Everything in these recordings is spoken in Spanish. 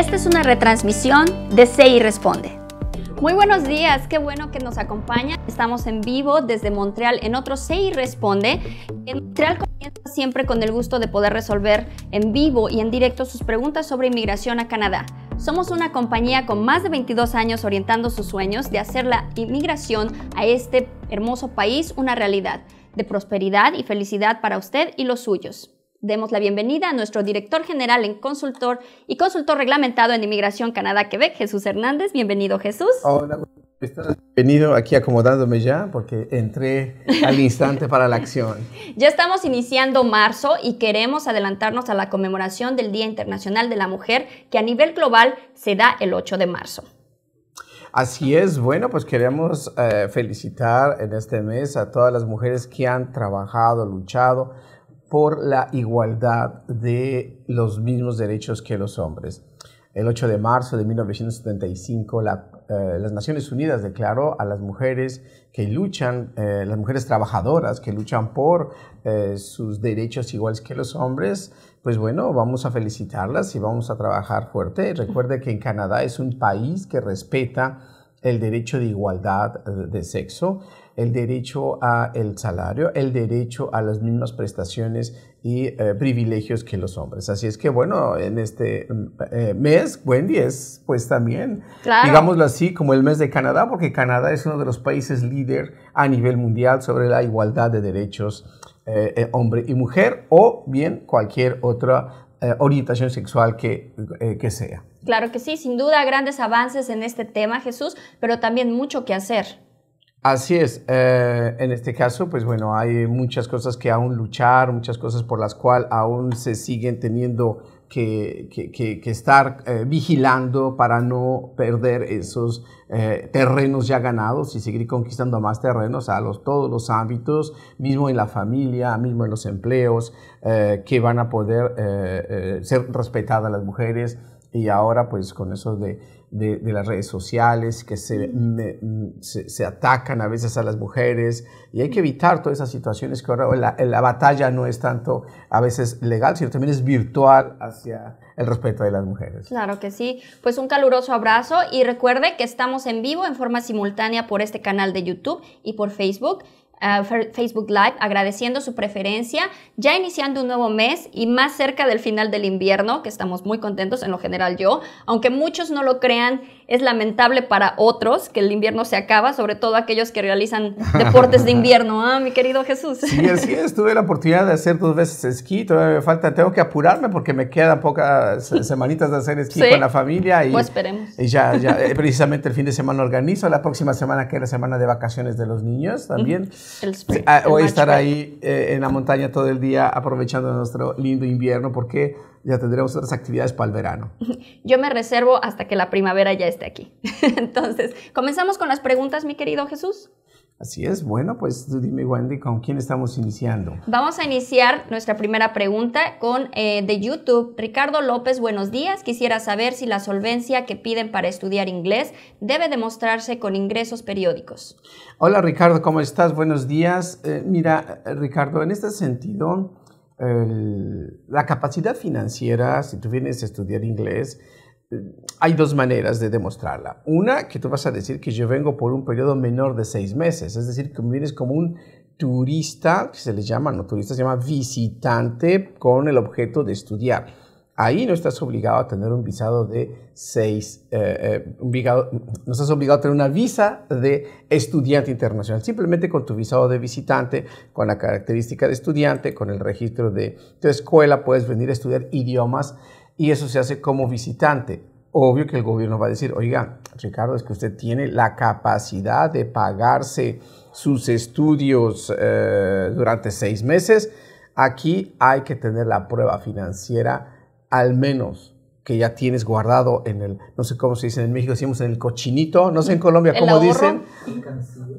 Esta es una retransmisión de y Responde. Muy buenos días, qué bueno que nos acompaña. Estamos en vivo desde Montreal en otro y Responde. Montreal comienza siempre con el gusto de poder resolver en vivo y en directo sus preguntas sobre inmigración a Canadá. Somos una compañía con más de 22 años orientando sus sueños de hacer la inmigración a este hermoso país una realidad de prosperidad y felicidad para usted y los suyos demos la bienvenida a nuestro director general en consultor y consultor reglamentado en Inmigración Canadá Quebec, Jesús Hernández. Bienvenido, Jesús. Hola, bienvenido aquí acomodándome ya porque entré al instante para la acción. Ya estamos iniciando marzo y queremos adelantarnos a la conmemoración del Día Internacional de la Mujer que a nivel global se da el 8 de marzo. Así es, bueno, pues queremos eh, felicitar en este mes a todas las mujeres que han trabajado, luchado por la igualdad de los mismos derechos que los hombres. El 8 de marzo de 1975, eh, las Naciones Unidas declaró a las mujeres que luchan, eh, las mujeres trabajadoras que luchan por eh, sus derechos iguales que los hombres, pues bueno, vamos a felicitarlas y vamos a trabajar fuerte. Recuerde que en Canadá es un país que respeta el derecho de igualdad de sexo el derecho a el salario, el derecho a las mismas prestaciones y eh, privilegios que los hombres. Así es que bueno, en este mm, eh, mes, Wendy es pues también, digámoslo así, como el mes de Canadá, porque Canadá es uno de los países líder a nivel mundial sobre la igualdad de derechos eh, hombre y mujer o bien cualquier otra orientación sexual que, que sea. Claro que sí, sin duda grandes avances en este tema, Jesús, pero también mucho que hacer. Así es. Eh, en este caso, pues bueno, hay muchas cosas que aún luchar, muchas cosas por las cuales aún se siguen teniendo que, estar eh, vigilando para no perder esos eh, terrenos ya ganados y seguir conquistando más terrenos a los, todos los ámbitos, mismo en la familia, mismo en los empleos, que van a poder ser respetadas las mujeres y ahora pues con eso de de, las redes sociales, que mm. se, se, atacan a veces a las mujeres, y hay que mm. evitar todas esas situaciones que ahora la, la batalla no es tanto a veces legal, sino también es virtual hacia el respeto de las mujeres. Claro que sí. Pues un caluroso abrazo y recuerde que estamos en vivo en forma simultánea por este canal de YouTube y por Facebook. Facebook Live, agradeciendo su preferencia, ya iniciando un nuevo mes y más cerca del final del invierno, que estamos muy contentos, en lo general yo, aunque muchos no lo crean, es lamentable para otros que el invierno se acaba, sobre todo aquellos que realizan deportes de invierno. Ah, mi querido Jesús. Sí, así es. Tuve la oportunidad de hacer dos veces esquí. Todavía me falta, tengo que apurarme porque me quedan pocas semanitas de hacer esquí con la familia. Y, pues esperemos. Y ya, eh, precisamente el fin de semana organizo. La próxima semana, que es la semana de vacaciones de los niños también. Ah, voy a estar ahí eh, en la montaña todo el día aprovechando nuestro lindo invierno porque ya tendremos otras actividades para el verano. Yo me reservo hasta que la primavera ya esté aquí. Entonces, comenzamos con las preguntas, mi querido Jesús. Así es, bueno, pues dime Wendy, ¿con quién estamos iniciando? Vamos a iniciar nuestra primera pregunta con eh, de YouTube. Ricardo López, buenos días. Quisiera saber si la solvencia que piden para estudiar inglés debe demostrarse con ingresos periódicos. Hola Ricardo, ¿cómo estás? Buenos días. Eh, mira, Ricardo, en este sentido, la capacidad financiera, si tú vienes a estudiar inglés, eh, hay dos maneras de demostrarla. Una, que tú vas a decir que yo vengo por un periodo menor de seis meses, es decir, que vienes como un turista, que se le llama, no turista, se llama visitante con el objeto de estudiar ahí no estás obligado a tener un visado de seis, eh, eh, no estás obligado a tener una visa de estudiante internacional. Simplemente con tu visado de visitante, con la característica de estudiante, con el registro de tu escuela, puedes venir a estudiar idiomas y eso se hace como visitante. Obvio que el gobierno va a decir, oiga, Ricardo, es que usted tiene la capacidad de pagarse sus estudios eh, durante seis meses. Aquí hay que tener la prueba financiera al menos que ya tienes guardado en el, no sé cómo se dice en México, decimos en el cochinito, no sé en Colombia cómo dicen,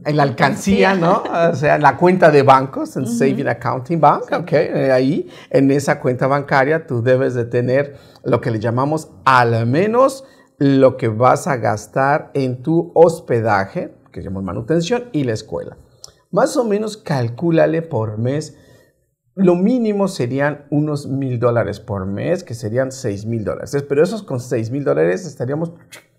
en la alcancía, ¿no? O sea, en la cuenta de bancos, en Saving Accounting Bank, ok, eh, ahí, en esa cuenta bancaria tú debes de tener lo que le llamamos al menos lo que vas a gastar en tu hospedaje, que llamamos manutención, y la escuela. Más o menos calcúlale por mes lo mínimo serían unos mil dólares por mes, que serían seis mil dólares. Pero esos con seis mil dólares estaríamos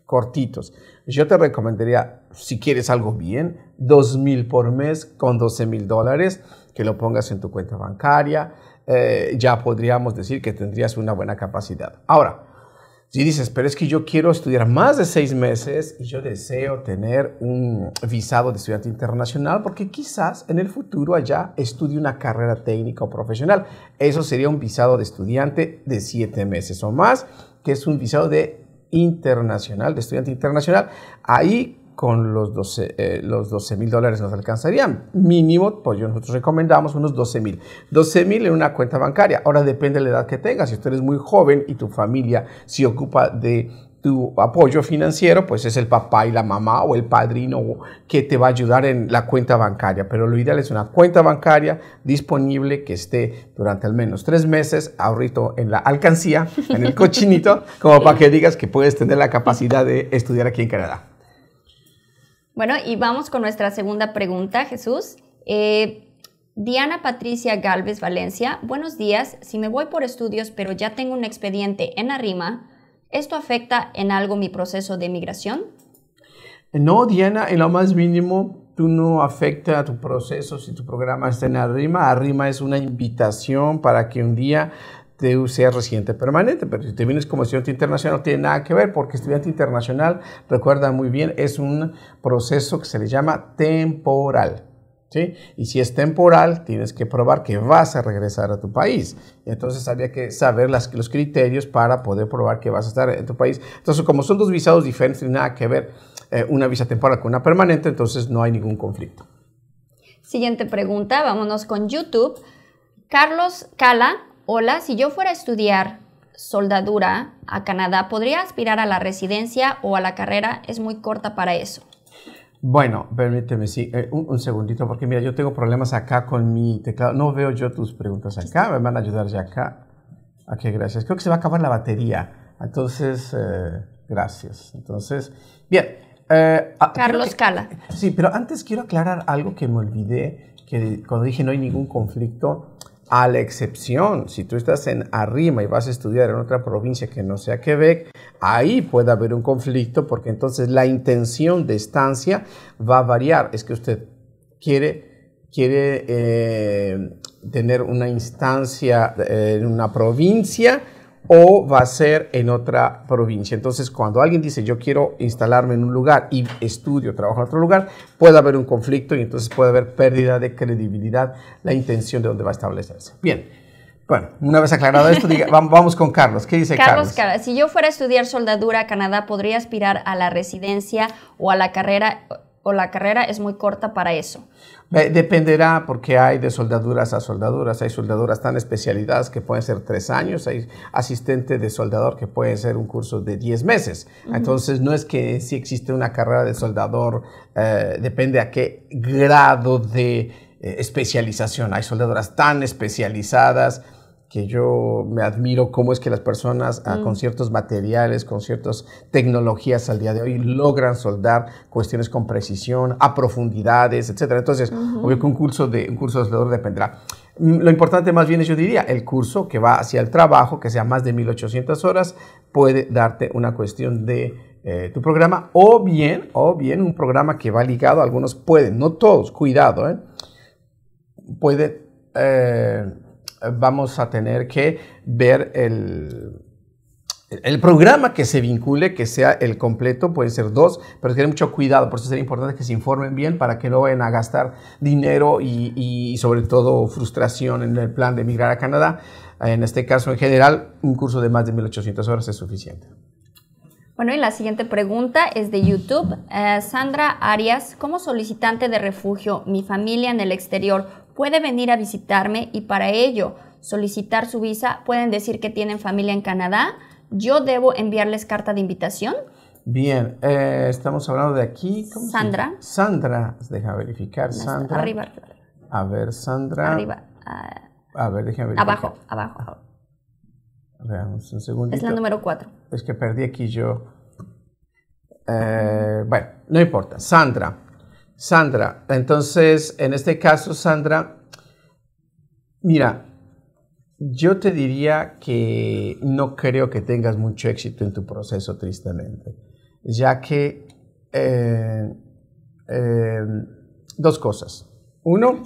cortitos. Yo te recomendaría, si quieres algo bien, dos mil por mes con doce mil dólares, que lo pongas en tu cuenta bancaria. Eh, ya podríamos decir que tendrías una buena capacidad. Ahora, si dices, pero es que yo quiero estudiar más de seis meses y yo deseo tener un visado de estudiante internacional porque quizás en el futuro allá estudie una carrera técnica o profesional. Eso sería un visado de estudiante de siete meses o más, que es un visado de internacional, de estudiante internacional. Ahí con los 12 eh, mil dólares nos alcanzarían. Mínimo, pues nosotros recomendamos unos 12 mil. 12 mil en una cuenta bancaria. Ahora depende de la edad que tengas. Si tú eres muy joven y tu familia se ocupa de tu apoyo financiero, pues es el papá y la mamá o el padrino que te va a ayudar en la cuenta bancaria. Pero lo ideal es una cuenta bancaria disponible que esté durante al menos tres meses ahorrito en la alcancía, en el cochinito, como para que digas que puedes tener la capacidad de estudiar aquí en Canadá. Bueno, y vamos con nuestra segunda pregunta, Jesús. Eh, Diana Patricia Galvez Valencia, buenos días. Si me voy por estudios pero ya tengo un expediente en Arrima, ¿esto afecta en algo mi proceso de migración? No, Diana, en lo más mínimo, tú no afecta a tu proceso si tu programa está en Arrima. Arrima es una invitación para que un día tú seas residente permanente. Pero si te vienes como estudiante internacional, no tiene nada que ver, porque estudiante internacional, recuerda muy bien, es un proceso que se le llama temporal. Y si es temporal, tienes que probar que vas a regresar a tu país. entonces había que saber las, los criterios para poder probar que vas a estar en tu país. Entonces, como son dos visados diferentes, nada que ver eh, una visa temporal con una permanente, entonces no hay ningún conflicto. Siguiente pregunta, vámonos con YouTube. Carlos Cala Hola, si yo fuera a estudiar soldadura a Canadá, ¿podría aspirar a la residencia o a la carrera? Es muy corta para eso. Bueno, permíteme, sí, eh, un, segundito, porque mira, yo tengo problemas acá con mi teclado. No veo yo tus preguntas acá, me van a ayudar ya acá. Aquí, ah, gracias. Creo que se va a acabar la batería. Entonces, eh, gracias. Entonces, bien. Eh, ah, Carlos Cala. Sí, pero antes quiero aclarar algo que me olvidé, que cuando dije no hay ningún conflicto, a la excepción, si tú estás en arrima y vas a estudiar en otra provincia que no sea Quebec, ahí puede haber un conflicto porque entonces la intención de estancia va a variar. Es que usted quiere, quiere eh, tener una instancia eh, en una provincia o va a ser en otra provincia. Entonces, cuando alguien dice yo quiero instalarme en un lugar y estudio, trabajo en otro lugar, puede haber un conflicto y entonces puede haber pérdida de credibilidad, la intención de dónde va a establecerse. Bien. Bueno, una vez aclarado esto, vamos con Carlos. ¿Qué dice Carlos? Carlos, si yo fuera a estudiar soldadura Canadá, ¿podría aspirar a la residencia o a la carrera o la carrera es muy corta para eso? Eh, dependerá porque hay de soldaduras a soldaduras. Hay soldaduras tan especializadas que pueden ser tres años, hay asistente de soldador que puede ser un curso de diez meses. Entonces no es que si existe una carrera de soldador, eh, depende a qué grado de eh, especialización. Hay soldadoras tan especializadas que yo me admiro cómo es que las personas ah, con mm. ciertos materiales, con ciertas tecnologías al día de hoy logran soldar cuestiones con precisión, a profundidades, etcétera. Entonces, obvio que un curso de un curso de soldador dependerá. Mm, lo importante más bien es, yo diría, el curso que va hacia el trabajo, que sea más de 1800 horas, puede darte una cuestión de eh, tu programa o bien, o bien un programa que va ligado, algunos pueden, no todos, cuidado, ¿eh? puede eh, vamos a tener que ver el, programa que se vincule, que sea el completo, puede ser dos, pero tiene mucho cuidado, por eso es importante que se informen bien para que no vayan a gastar dinero y, sobre todo frustración en el plan de emigrar a Canadá. En este caso, en general, un curso de más de 1.800 horas es suficiente. Bueno, y la siguiente pregunta es de YouTube. Eh, Sandra Arias, como solicitante de refugio, mi familia en el exterior puede venir a visitarme y para ello solicitar su visa, pueden decir que tienen familia en Canadá. Yo debo enviarles carta de invitación. Bien, eh, estamos hablando de aquí. Sandra. Sandra, deja verificar. Sandra. Arriba, A ver, Sandra. Arriba. Ah, a ver, déjame verificar. Abajo, abajo. Veamos un segundo. Es la número 4. Es que perdí aquí yo. Eh, bueno, no importa. Sandra. Sandra, entonces, en este caso, Sandra, mira, yo te diría que no creo que tengas mucho éxito en tu proceso, tristemente, ya que eh, eh, dos cosas. Uno,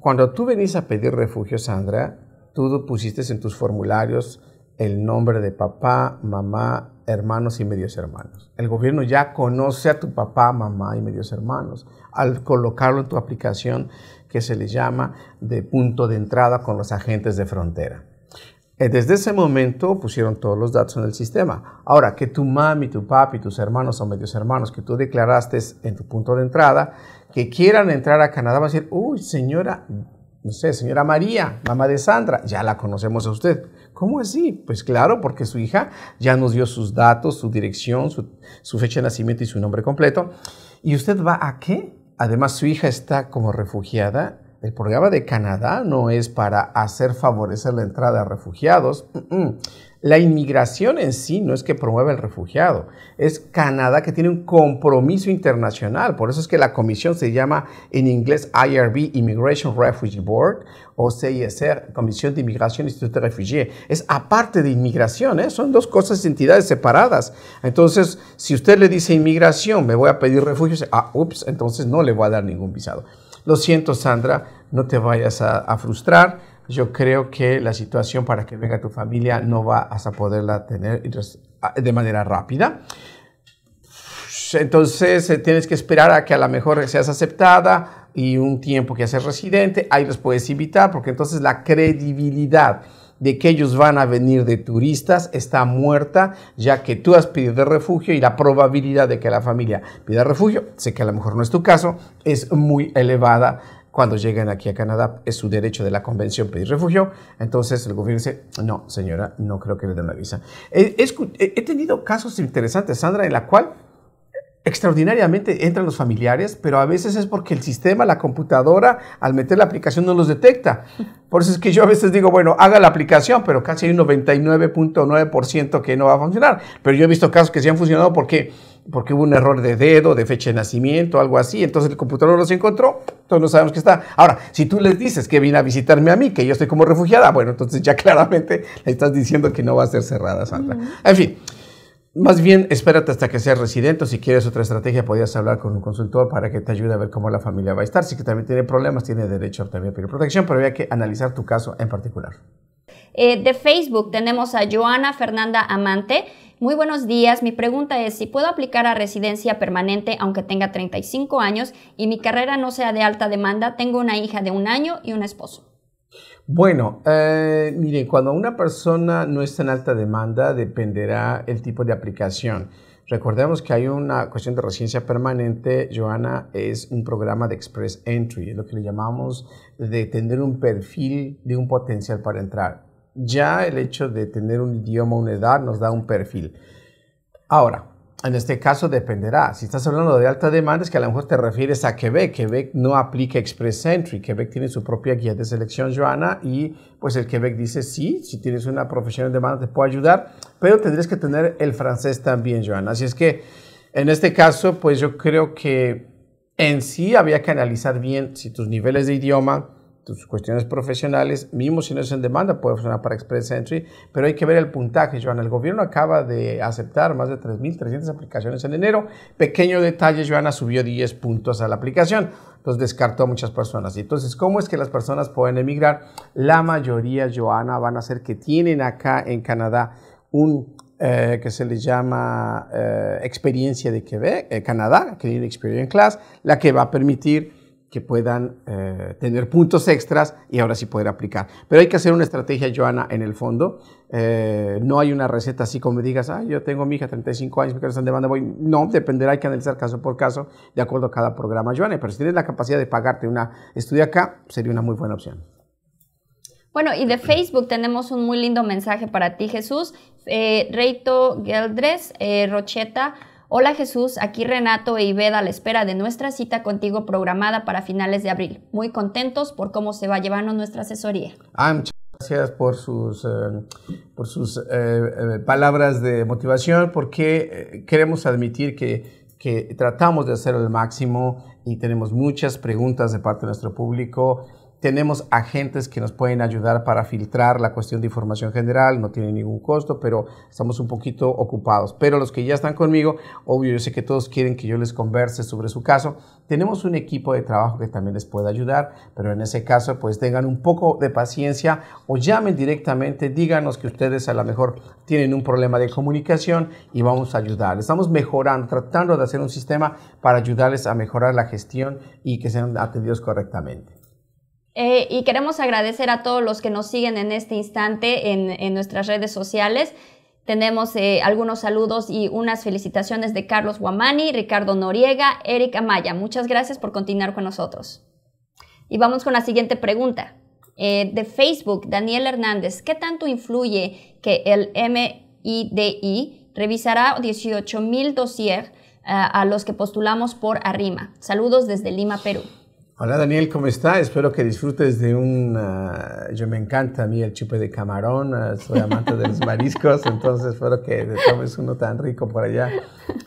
cuando tú venís a pedir refugio, Sandra, tú pusiste en tus formularios el nombre de papá, mamá, hermanos y medios hermanos. El gobierno ya conoce a tu papá, mamá y medios hermanos al colocarlo en tu aplicación que se le llama de punto de entrada con los agentes de frontera. Eh, desde ese momento pusieron todos los datos en el sistema. Ahora, que tu mami, tu papi, tus hermanos o medios hermanos que tú declaraste en tu punto de entrada, que quieran entrar a Canadá, va a decir, uy, señora, no sé, señora María, mamá de Sandra, ya la conocemos a usted. ¿Cómo así? Pues claro, porque su hija ya nos dio sus datos, su dirección, su, su fecha de nacimiento y su nombre completo. ¿Y usted va a qué? Además, su hija está como refugiada. El programa de Canadá no es para hacer favorecer la entrada a refugiados. Mm, mm. La inmigración en sí no es que promueva el refugiado, es Canadá que tiene un compromiso internacional. Por eso es que la comisión se llama en inglés IRB, Immigration Refugee Board, o CISR, Comisión de Inmigración y Instituto de Refugiados. Es aparte de inmigración, ¿eh? son dos cosas, entidades separadas. Entonces, si usted le dice inmigración, me voy a pedir refugio, ah, ups, entonces no le voy a dar ningún visado. Lo siento, Sandra, no te vayas a frustrar yo creo que la situación para que venga tu familia no va a poderla tener ah, de manera rápida. Entonces eh, tienes que esperar a que a lo mejor seas aceptada y un tiempo que seas residente, ahí los puedes invitar, porque entonces la credibilidad de que ellos van a venir de turistas está muerta, ya que tú has pedido refugio y la probabilidad de que la familia pida refugio, sé que a lo mejor no es tu caso, es muy elevada cuando llegan aquí a Canadá, es su derecho de la convención pedir refugio. Entonces el gobierno dice, no, señora, no creo que le den la visa. He, he tenido casos interesantes, Sandra, en la cual extraordinariamente entran los familiares, pero a veces es porque el sistema, la computadora, al meter la aplicación no los detecta. Por eso es que yo a veces digo, bueno, haga la aplicación, pero casi hay un 99.9% que no va a funcionar. Pero yo he visto casos que sí han funcionado porque porque hubo un error de dedo, de fecha de nacimiento, algo así. Entonces el computador no los encontró, entonces no sabemos qué está. Ahora, si tú les dices que viene a visitarme a mí, que yo estoy como refugiada, bueno, entonces ya claramente le estás diciendo que no va a ser cerrada, Sandra. En fin. Más bien, espérate hasta que seas residente. Si quieres otra estrategia, podrías hablar con un consultor para que te ayude a ver cómo la familia va a estar. Si que también tiene problemas, tiene derecho también a pedir protección, pero había que analizar tu caso en particular. Eh, de Facebook tenemos a Joana Fernanda Amante. Muy buenos días, mi pregunta es si puedo aplicar a residencia permanente aunque tenga 35 años y mi carrera no sea de alta demanda, tengo una hija de un año y un esposo. Bueno, eh, miren cuando una persona no está en alta demanda dependerá el tipo de aplicación. Recordemos que hay una cuestión de residencia permanente, Joana, es un programa de express entry, es lo que le llamamos de tener un perfil de un potencial para entrar ya el hecho de tener un idioma, una edad, nos da un perfil. Ahora, en este caso dependerá. Si estás hablando de alta demanda, es que a lo mejor te refieres a Quebec. Quebec no aplica Express Entry. Quebec tiene su propia guía de selección, Joana, y pues el Quebec dice, sí, si tienes una profesión en demanda te puedo ayudar, pero tendrías que tener el francés también, Joana. Así es que, en este caso, pues yo creo que en sí había que analizar bien si tus niveles de idioma, cuestiones profesionales, mismo si no es en demanda, puede funcionar para Express Entry, pero hay que ver el puntaje, Joana. El gobierno acaba de aceptar más de 3.300 aplicaciones en enero. Pequeño detalle, Joana subió 10 puntos a la aplicación. los descartó muchas personas. Entonces, ¿cómo es que las personas pueden emigrar? La mayoría, Joana, van a ser que tienen acá en Canadá un eh, que se les llama eh, experiencia de Quebec, eh, que Canadá, Canadian Experience Class, la que va a permitir que puedan eh, tener puntos extras y ahora sí poder aplicar. Pero hay que hacer una estrategia, Joana, en el fondo. Eh, no hay una receta así como digas, ah, yo tengo mi hija 35 años, me quiero estar de banda, voy. No, dependerá, hay que analizar caso por caso de acuerdo a cada programa, Joana. Pero si tienes la capacidad de pagarte una estudia acá, sería una muy buena opción. Bueno, y de mm. Facebook tenemos un muy lindo mensaje para ti, Jesús. Eh, Reito Geldres, Rocheta. Hola Jesús, aquí Renato e Iveda a la espera de nuestra cita contigo programada para finales de abril. Muy contentos por cómo se va llevando nuestra asesoría. Ah, muchas gracias por sus, eh, por sus eh, eh, palabras de motivación porque queremos admitir que, que tratamos de hacer el máximo y tenemos muchas preguntas de parte de nuestro público tenemos agentes que nos pueden ayudar para filtrar la cuestión de información general, no tiene ningún costo, pero estamos un poquito ocupados. Pero los que ya están conmigo, obvio, yo sé que todos quieren que yo les converse sobre su caso. Tenemos un equipo de trabajo que también les puede ayudar, pero en ese caso, pues tengan un poco de paciencia o llamen directamente, díganos que ustedes a lo mejor tienen un problema de comunicación y vamos a ayudar. Estamos mejorando, tratando de hacer un sistema para ayudarles a mejorar la gestión y que sean atendidos correctamente. Eh, y queremos agradecer a todos los que nos siguen en este instante en, nuestras redes sociales. Tenemos eh, algunos saludos y unas felicitaciones de Carlos Guamani, Ricardo Noriega, Eric Amaya. Muchas gracias por continuar con nosotros. Y vamos con la siguiente pregunta. Eh, de Facebook, Daniel Hernández, ¿qué tanto influye que el MIDI revisará 18.000 dossiers a los que postulamos por arrima? Saludos desde Lima, Perú. Hola Daniel, ¿cómo está? Espero que disfrutes de un... Ah, yo me encanta a mí el chupe de camarón, ah, soy amante de los mariscos, entonces espero que te tomes uno tan rico por allá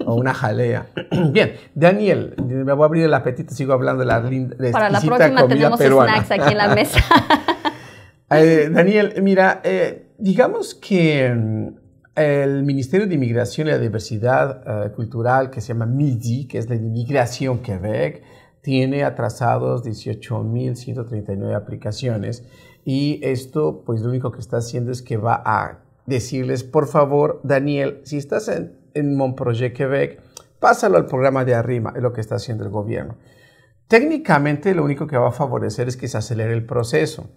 o una jalea. Bien, Daniel, me voy a abrir el apetito, sigo hablando de la linda... Para la próxima tenemos snacks aquí en la mesa. Eh, Daniel, mira, eh, digamos que mm, el Ministerio de Inmigración y la Diversidad eh, Cultural, que se llama MIDI, que es la Inmigración Quebec, tiene atrasados 18.139 aplicaciones y esto pues lo único que está haciendo es que va a decirles, por favor, Daniel, si estás en, en Montprojet, Quebec, pásalo al programa de Arrima, es lo que está haciendo el gobierno. Técnicamente lo único que va a favorecer es que se acelere el proceso,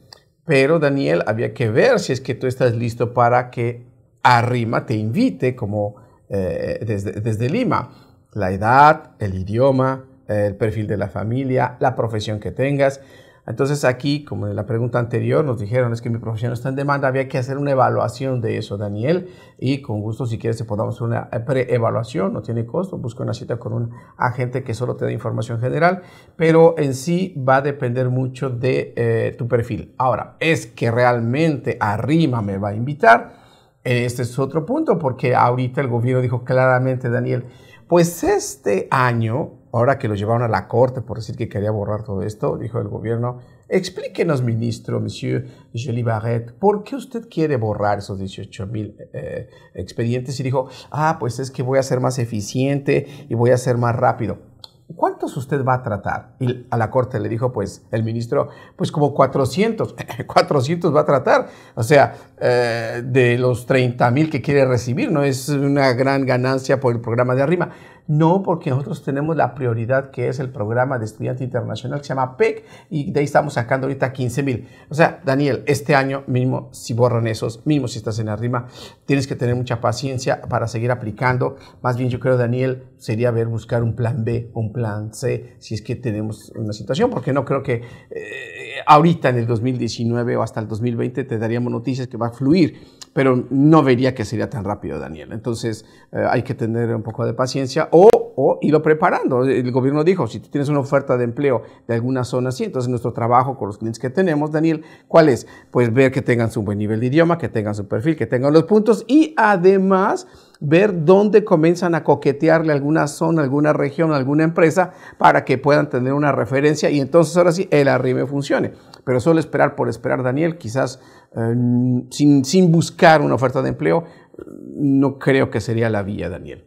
pero Daniel, había que ver si es que tú estás listo para que arrima te invite como eh, desde, desde Lima. La edad, el idioma, el perfil de la familia, la profesión que tengas. Entonces aquí, como en la pregunta anterior, nos dijeron es que mi profesión está en demanda, había que hacer una evaluación de eso, Daniel, y con gusto si quieres te podamos hacer una pre-evaluación, no tiene costo, busca una cita con un agente que solo te dé información general, pero en sí va a depender mucho de eh, tu perfil. Ahora, es que realmente Arrima me va a invitar, este es otro punto, porque ahorita el gobierno dijo claramente, Daniel, pues este año Ahora que lo llevaron a la corte por decir que quería borrar todo esto, dijo el gobierno, explíquenos, ministro, monsieur Jolie Barret, ¿por qué usted quiere borrar esos 18 mil eh, eh, expedientes? Y dijo, ah, pues es que voy a ser más eficiente y voy a ser más rápido. ¿Cuántos usted va a tratar? Y a la corte le dijo, pues, el ministro, pues como 400, 400 va a tratar. O sea, eh, de los 30 mil que quiere recibir, no es una gran ganancia por el programa de arriba. No, porque nosotros tenemos la prioridad que es el programa de estudiante internacional que se llama PEC y de ahí estamos sacando ahorita 15 mil. O sea, Daniel, este año mismo si borran esos, mismo si estás en arrima, tienes que tener mucha paciencia para seguir aplicando. Más bien yo creo, Daniel, sería ver buscar un plan B, un plan C, si es que tenemos una situación, porque no creo que eh, ahorita en el 2019 o hasta el 2020 te daríamos noticias que va a fluir, pero no vería que sería tan rápido, Daniel. Entonces eh, hay que tener un poco de paciencia o irlo preparando. El gobierno dijo, si tienes una oferta de empleo de alguna zona, así entonces nuestro trabajo con los clientes que tenemos, Daniel, ¿cuál es? Pues ver que tengan su buen nivel de idioma, que tengan su perfil, que tengan los puntos y además ver dónde comienzan a coquetearle alguna zona, alguna región, alguna empresa para que puedan tener una referencia y entonces ahora sí el arrime funcione. Pero solo esperar por esperar, Daniel, quizás eh, sin buscar una oferta de empleo, no creo que sería la vía, Daniel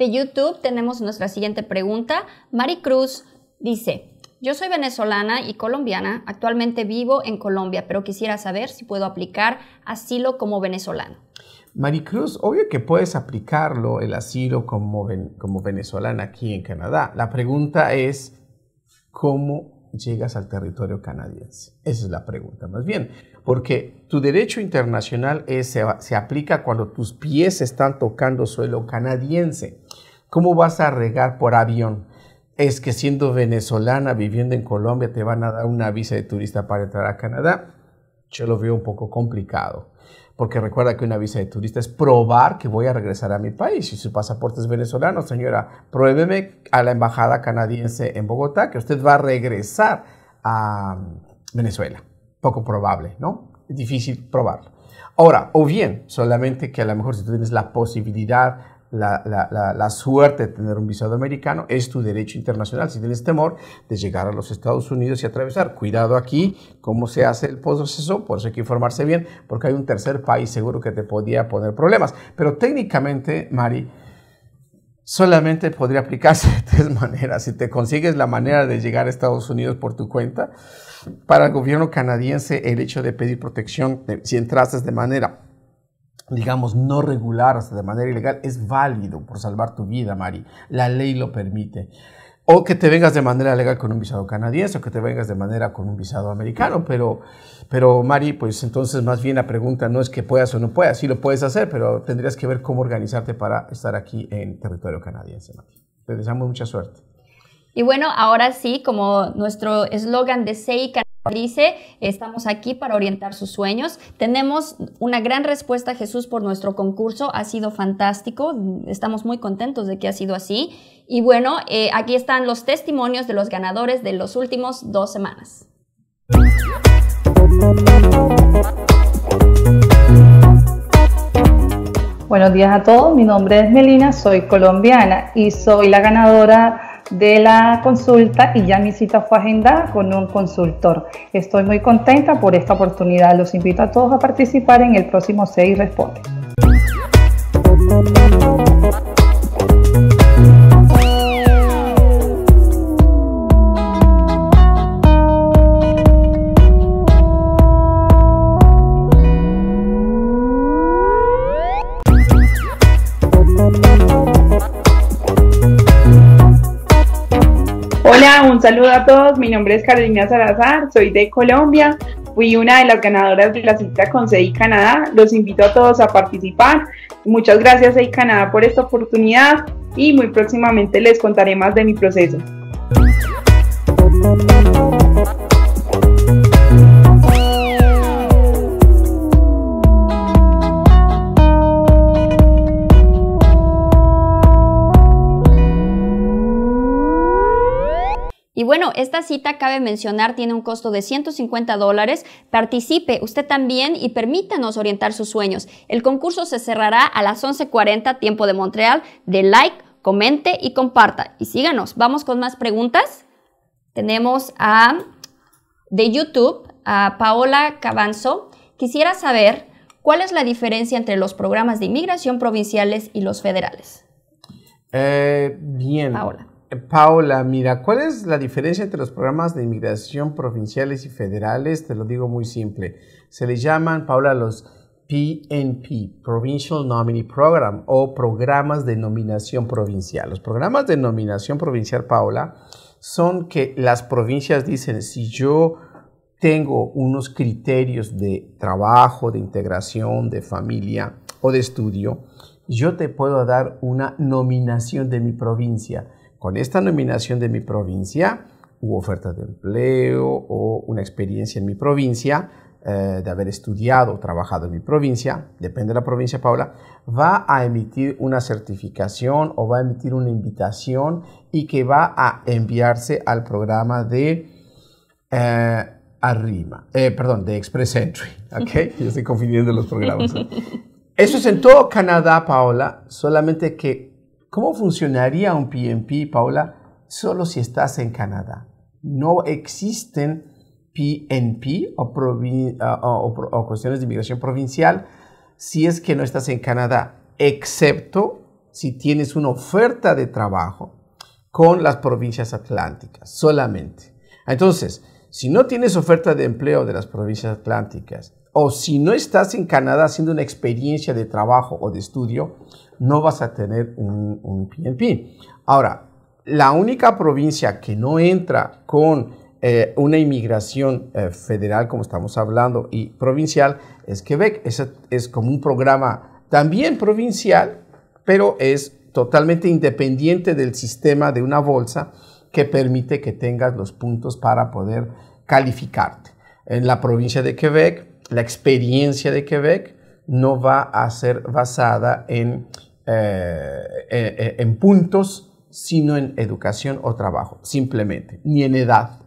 de YouTube tenemos nuestra siguiente pregunta. Maricruz dice, yo soy venezolana y colombiana, actualmente vivo en Colombia, pero quisiera saber si puedo aplicar asilo como venezolano. Maricruz, obvio que puedes aplicarlo el asilo como, como venezolana aquí en Canadá. La pregunta es, ¿cómo llegas al territorio canadiense? Esa es la pregunta más bien, porque tu derecho internacional se, se aplica cuando tus pies están tocando suelo canadiense. ¿Cómo vas a regar por avión? Es que siendo venezolana, viviendo en Colombia, te van a dar una visa de turista para entrar a Canadá. Yo lo veo un poco complicado porque recuerda que una visa de turista es probar que voy a regresar a mi país. Si su pasaporte es venezolano, señora, pruébeme a la embajada canadiense en Bogotá que usted va a regresar a Venezuela. Poco probable, ¿no? Es difícil probarlo. Ahora, o bien, solamente que a lo mejor si tú tienes la posibilidad la, suerte de tener un visado americano, es tu derecho internacional, si tienes temor de llegar a los Estados Unidos y atravesar. Cuidado aquí, cómo se hace el proceso, por eso hay que informarse bien, porque hay un tercer país seguro que te podría poner problemas. Pero técnicamente, Mari, solamente podría aplicarse de tres maneras. Si te consigues la manera de llegar a Estados Unidos por tu cuenta, para el gobierno canadiense el hecho de pedir protección, eh, si entraste de manera digamos, no regular, hasta de manera ilegal, es válido por salvar tu vida, Mari. La ley lo permite. O que te vengas de manera legal con un visado canadiense, o que te vengas de manera con un visado americano, pero, pero Mari, pues entonces más bien la pregunta no es que puedas o no puedas, sí lo puedes hacer, pero tendrías que ver cómo organizarte para estar aquí en territorio canadiense, Mari. Te deseamos mucha suerte. Y bueno, ahora sí, como nuestro eslogan de SEI Dice, estamos aquí para orientar sus sueños. Tenemos una gran respuesta, Jesús, por nuestro concurso. Ha sido fantástico. Estamos muy contentos de que ha sido así. Y bueno, eh, aquí están los testimonios de los ganadores de los últimos dos semanas. Buenos días a todos. Mi nombre es Melina, soy colombiana y soy la ganadora de la consulta y ya mi cita fue agendada con un consultor. Estoy muy contenta por esta oportunidad. Los invito a todos a participar en el próximo 6 Responde. Un saludo a todos, mi nombre es Carolina Salazar, soy de Colombia, fui una de las ganadoras de la cita con CEI Canadá, los invito a todos a participar. Muchas gracias CEI Canadá por esta oportunidad y muy próximamente les contaré más de mi proceso. bueno, esta cita cabe mencionar tiene un costo de 150 dólares. Participe usted también y permítanos orientar sus sueños. El concurso se cerrará a las 11.40 tiempo de Montreal. De like, comente y comparta. Y síganos. Vamos con más preguntas. Tenemos a de YouTube a Paola Cabanzo. Quisiera saber cuál es la diferencia entre los programas de inmigración provinciales y los federales. Eh, bien. Paola. Eh, Paola, mira, ¿cuál es la diferencia entre los programas de inmigración provinciales y federales? Te lo digo muy simple. Se les llaman, Paola, los PNP, Provincial Nominee Program, o programas de nominación provincial. Los programas de nominación provincial, Paola, son que las provincias dicen, si yo tengo unos criterios de trabajo, de integración, de familia o de estudio, yo te puedo dar una nominación de mi provincia con esta nominación de mi provincia, u oferta de empleo o una experiencia en mi provincia, eh, de haber estudiado o trabajado en mi provincia, depende de la provincia, Paola, va a emitir una certificación o va a emitir una invitación y que va a enviarse al programa de eh, Arrima, eh, perdón, de Express Entry, ¿ok? Yo estoy confundiendo los programas. Eso es en todo Canadá, Paola, solamente que ¿Cómo funcionaría un PNP, Paula, solo si estás en Canadá? No existen PNP o cuestiones de inmigración provincial si es que no estás en Canadá, excepto si tienes una oferta de trabajo con las provincias atlánticas solamente. Entonces, si no tienes oferta de empleo de las provincias atlánticas o si no estás en Canadá haciendo una experiencia de trabajo o de estudio, no vas a tener un, PNP. Ahora, la única provincia que no entra con eh, una inmigración eh, federal, como estamos hablando, y provincial, es Quebec. Ese es como un programa también provincial, pero es totalmente independiente del sistema de una bolsa que permite que tengas los puntos para poder calificarte. En la provincia de Quebec la experiencia de Quebec no va a ser basada en, eh, eh, eh, en puntos, sino en educación o trabajo, simplemente, ni en edad.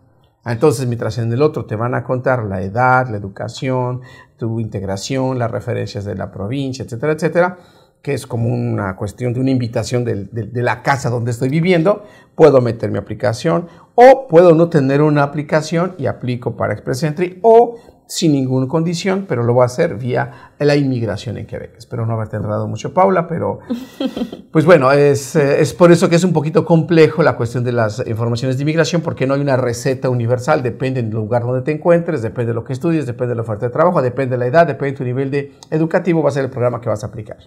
Entonces, mientras en el otro te van a contar la edad, la educación, tu integración, las referencias de la provincia, etcétera, etcétera, que es como una cuestión de una invitación de, la casa donde estoy viviendo, puedo meter mi aplicación o puedo no tener una aplicación y aplico para Express Entry o sin ninguna condición, pero lo va a hacer vía la inmigración en Quebec. Espero no haberte enredado mucho, Paula, pero pues bueno, es, eh, es, por eso que es un poquito complejo la cuestión de las informaciones de inmigración, porque no hay una receta universal, depende del lugar donde te encuentres, depende de lo que estudies, depende de la oferta de trabajo, depende de la edad, depende de tu nivel de educativo, va a ser el programa que vas a aplicar.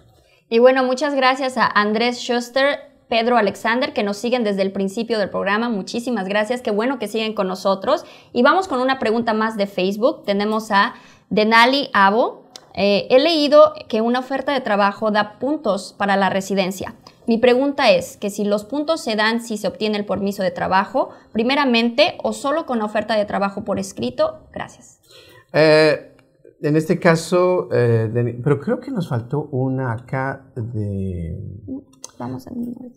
Y bueno, muchas gracias a Andrés Schuster Pedro Alexander, que nos siguen desde el principio del programa. Muchísimas gracias, qué bueno que siguen con nosotros. Y vamos con una pregunta más de Facebook. Tenemos a Denali Abo. Eh, he leído que una oferta de trabajo da puntos para la residencia. Mi pregunta es que si los puntos se dan si se obtiene el permiso de trabajo, primeramente o solo con oferta de trabajo por escrito. Gracias. Eh, en este caso, eh, pero creo que nos faltó una acá de...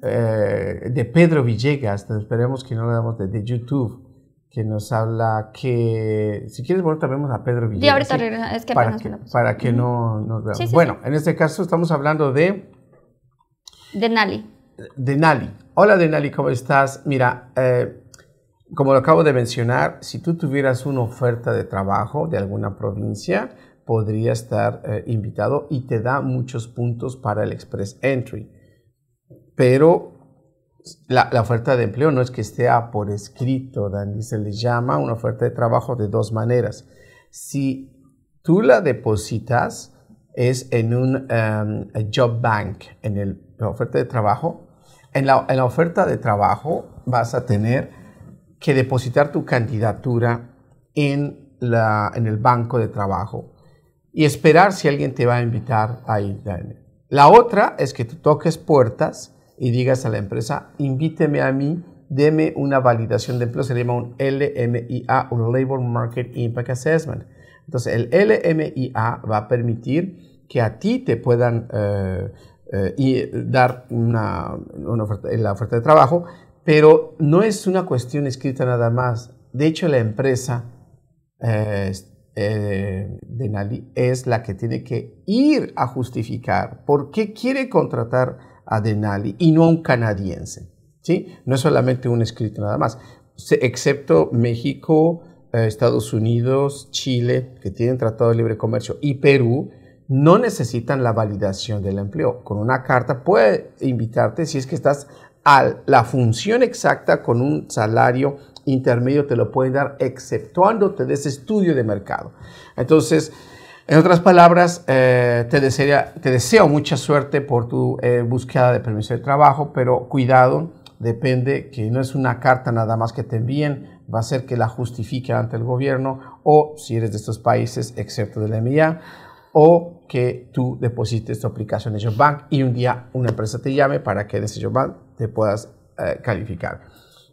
Eh, de Pedro Villegas, esperemos que no lo damos de, YouTube, que nos habla que, si quieres, bueno, vemos a Pedro Villegas. Y ahorita es que para que, para que no nos veamos. bueno, en este caso estamos hablando de... De Nali. De Nali. Hola de Nali, ¿cómo estás? Mira, eh, como lo acabo de mencionar, si tú tuvieras una oferta de trabajo de alguna provincia, podría estar eh, invitado y te da muchos puntos para el Express Entry pero la, oferta de empleo no es que esté por escrito, Dani, se le llama una oferta de trabajo de dos maneras. Si tú la depositas, es en un em, job bank, en el, la oferta de trabajo. En la, oferta de trabajo vas a tener que depositar tu candidatura en, la, en el banco de trabajo y esperar si alguien te va a invitar ahí, ir. La otra es que tú toques puertas y digas a la empresa, invíteme a mí, deme una validación de empleo, se llama un LMIA, un Labor Market Impact Assessment. Entonces, el LMIA va a permitir que a ti te puedan eh, eh, dar una, oferta, eh, la oferta de trabajo, pero no es una cuestión escrita nada más. De hecho, la empresa de Nali es la que tiene que ir a justificar por qué quiere contratar a Denali y no a un canadiense. ¿sí? No es solamente un escrito nada más, excepto México, eh, Estados Unidos, Chile, que tienen tratado de libre comercio, y Perú, no necesitan la validación del empleo. Con una carta puede invitarte si es que estás a la función exacta con un salario intermedio, te lo pueden dar exceptuándote de ese estudio de mercado. Entonces, en otras palabras, eh, te, deseo mucha suerte por tu eh, búsqueda de permiso de trabajo, pero cuidado, depende que no es una carta nada más que te envíen, va a ser que la justifique ante el gobierno o si eres de estos países, excepto de la MIA, o que tú deposites tu aplicación en Bank y un día una empresa te llame para que desde Bank te puedas eh, calificar.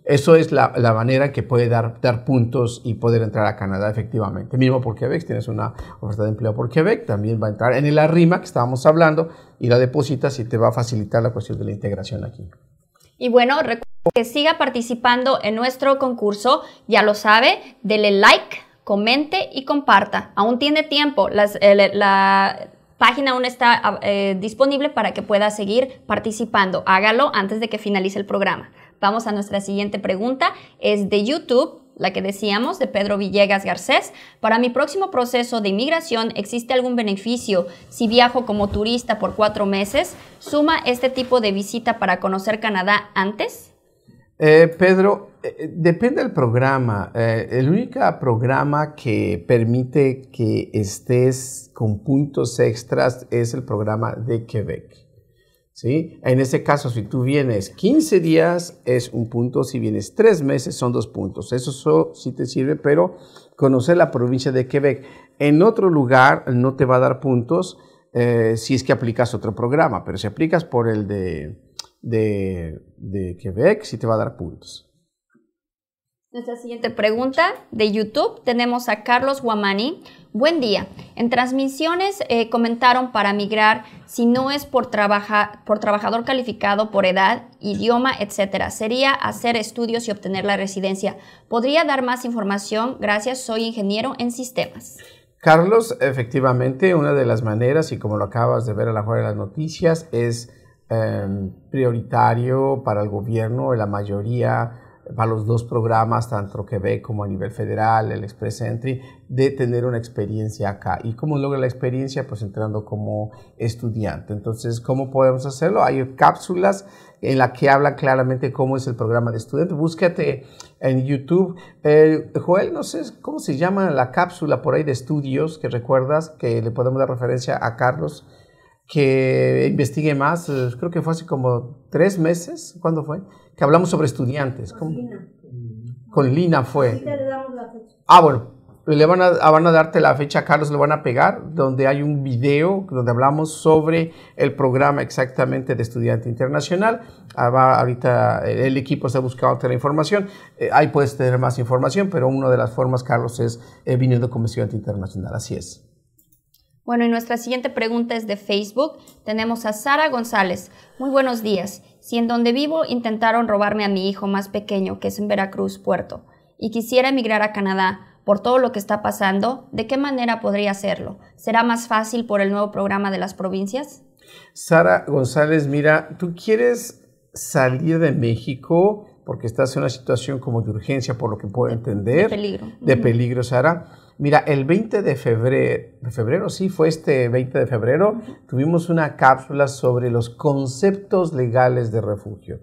Eso es la, manera que puede dar, puntos y poder entrar a Canadá efectivamente. Mismo por Quebec, si tienes una oferta de empleo por Quebec, también va a entrar en el arrima que estábamos hablando y la depositas y te va a facilitar la cuestión de la integración aquí. Y bueno, recuerda que siga participando en nuestro concurso, ya lo sabe, dele like, comente y comparta. Aún tiene tiempo, la página aún está eh, disponible para que pueda seguir participando. Hágalo antes de que finalice el programa vamos a nuestra siguiente pregunta. Es de YouTube la que decíamos, de Pedro Villegas Garcés. Para mi próximo proceso de inmigración, ¿existe algún beneficio si viajo como turista por cuatro meses? ¿Suma este tipo de visita para conocer Canadá antes? Eh, Pedro, eh, eh, depende del programa. el único programa que permite que estés con puntos extras es el programa de Quebec. ¿sí? En ese caso, si tú vienes 15 días, es un punto, si vienes 3 meses, son dos puntos. Eso sí te sirve, pero conocer la provincia de Quebec. En otro lugar no te va a dar puntos eh, si es que aplicas otro programa, pero si aplicas por el de, de Quebec, sí te va a dar puntos. Nuestra siguiente pregunta de YouTube tenemos a Carlos Guamani. Buen día. En transmisiones eh, comentaron para migrar si no es por, trabaja, por trabajador calificado, por edad, idioma, etc. Sería hacer estudios y obtener la residencia. ¿Podría dar más información? Gracias, soy ingeniero en sistemas. Carlos, efectivamente, una de las maneras, y como lo acabas de ver a la hora de las noticias, es em, prioritario para el gobierno, la mayoría para los dos programas, tanto Quebec como a nivel federal, el Express Entry, de tener una experiencia acá. ¿Y cómo logra la experiencia? Pues entrando como estudiante. Entonces, ¿cómo podemos hacerlo? Hay cápsulas en las que hablan claramente cómo es el programa de estudiante. Búscate en YouTube. Eh, Joel, no sé cómo se llama la cápsula por ahí de estudios que recuerdas, que le podemos dar referencia a Carlos que investigue más, eh, creo que fue hace como tres meses, ¿cuándo fue? Que hablamos sobre estudiantes. Con Lina. Con Lina fue. Ah, bueno, le van a, ah, van a darte la fecha, Carlos, le van a pegar, donde hay un video donde hablamos sobre el programa exactamente de estudiante internacional. Ah, ahorita eh, el equipo se ha buscado la información. Eh, ahí puedes tener más información, pero una de las formas, Carlos, es viniendo como estudiante internacional. Así es. Bueno, y nuestra siguiente pregunta es de Facebook. Tenemos a Sara González. Muy buenos días. Si en donde vivo intentaron robarme a mi hijo más pequeño, que es en Veracruz, Puerto, y quisiera emigrar a Canadá por todo lo que está pasando, ¿de qué manera podría hacerlo? ¿Será más fácil por el nuevo programa de las provincias? Sara González, mira, tú quieres salir de México porque estás en una situación como de urgencia, por lo que puedo entender. De peligro. De peligro, Sara Mira, el 20 de febrero, sí, fue este 20 de febrero, tuvimos una cápsula sobre los conceptos legales de refugio.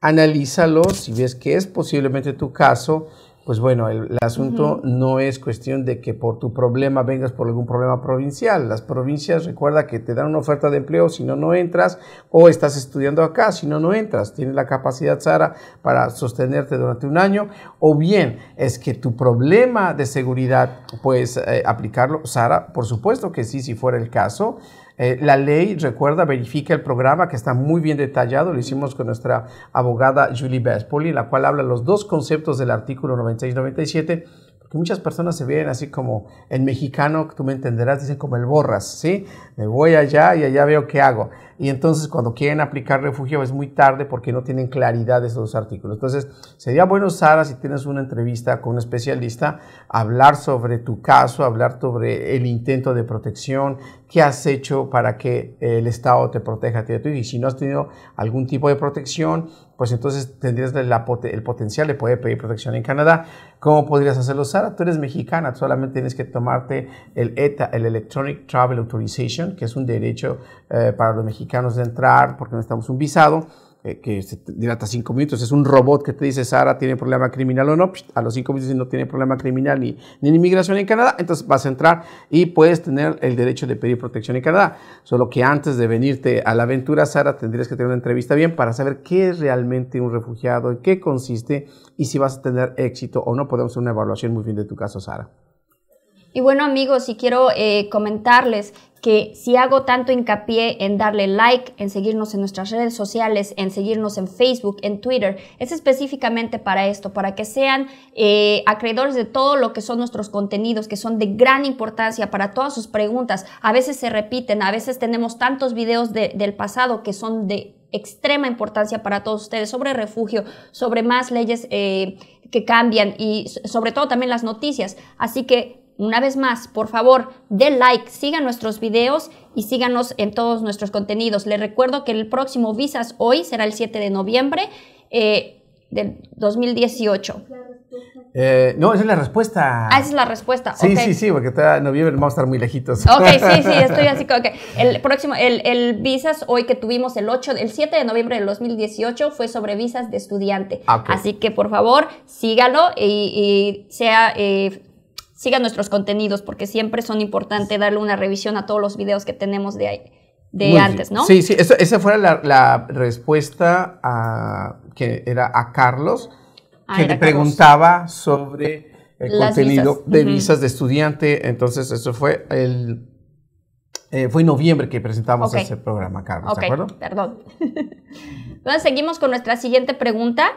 Analízalo si ves que es posiblemente tu caso pues bueno, el, asunto no es cuestión de que por tu problema vengas por algún problema provincial. Las provincias, recuerda que te dan una oferta de empleo, si no, no entras, o estás estudiando acá, si no, no entras. Tienes la capacidad, Sara, para sostenerte durante un año, o bien es que tu problema de seguridad, puedes eh, aplicarlo, Sara, por supuesto que sí, si fuera el caso. Eh, la ley, recuerda, verifica el programa que está muy bien detallado, lo hicimos con nuestra abogada Julie Bespoli, la cual habla los dos conceptos del artículo 96-97 porque muchas personas se ven así como en mexicano, tú me entenderás, dicen como el borras, ¿sí? Me voy allá y allá veo qué hago. Y entonces cuando quieren aplicar refugio es muy tarde porque no tienen claridad de esos artículos. Entonces sería bueno, Sara, si tienes una entrevista con un especialista, hablar sobre tu caso, hablar sobre el intento de protección, qué has hecho para que el Estado te proteja a ti y si no has tenido algún tipo de protección, pues entonces tendrías el potencial de poder pedir protección en Canadá. ¿Cómo podrías hacerlo, Sara? Tú eres mexicana, solamente tienes que tomarte el ETA, el Electronic Travel Authorization, que es un derecho eh, para los mexicanos de entrar porque necesitamos un visado eh, que se dilata cinco minutos, es un robot que te dice Sara tiene problema criminal o no, a los cinco minutos si no tiene problema criminal ni, ni inmigración en Canadá, entonces vas a entrar y puedes tener el derecho de pedir protección en Canadá. Solo que antes de venirte a la aventura, Sara, tendrías que tener una entrevista bien para saber qué es realmente un refugiado, en qué consiste y si vas a tener éxito o no. Podemos hacer una evaluación muy bien de tu caso, Sara. Y bueno amigos, y quiero eh, comentarles que si hago tanto hincapié en darle like, en seguirnos en nuestras redes sociales, en seguirnos en Facebook, en Twitter, es específicamente para esto, para que sean eh, acreedores de todo lo que son nuestros contenidos, que son de gran importancia para todas sus preguntas. A veces se repiten, a veces tenemos tantos videos del pasado que son de extrema importancia para todos ustedes sobre refugio, sobre más leyes eh, que cambian y sobre todo también las noticias. Así que una vez más, por favor, den like, sigan nuestros videos y síganos en todos nuestros contenidos. Les recuerdo que el próximo Visas Hoy será el 7 de noviembre eh, del 2018. Eh, no, esa es la respuesta. Ah, esa es la respuesta. Sí, sí, sí, porque en noviembre vamos a estar muy lejitos. Ok, sí, sí, estoy así. Okay. El próximo, el, visas hoy que tuvimos el 8, el 7 de noviembre del 2018 fue sobre visas de estudiante. Ah, así que por favor, sígalo y, sea eh, sigan nuestros contenidos porque siempre son importantes darle una revisión a todos los videos que tenemos de, de antes, ¿no? Sí, sí, esa, fue la, respuesta a, que era a Carlos, ah, que le preguntaba sobre el eh, contenido de visas de estudiante. Entonces, eso fue el... Eh, fue en noviembre que presentamos ese programa, Carlos, ¿de acuerdo? Perdón. Entonces, seguimos con nuestra siguiente pregunta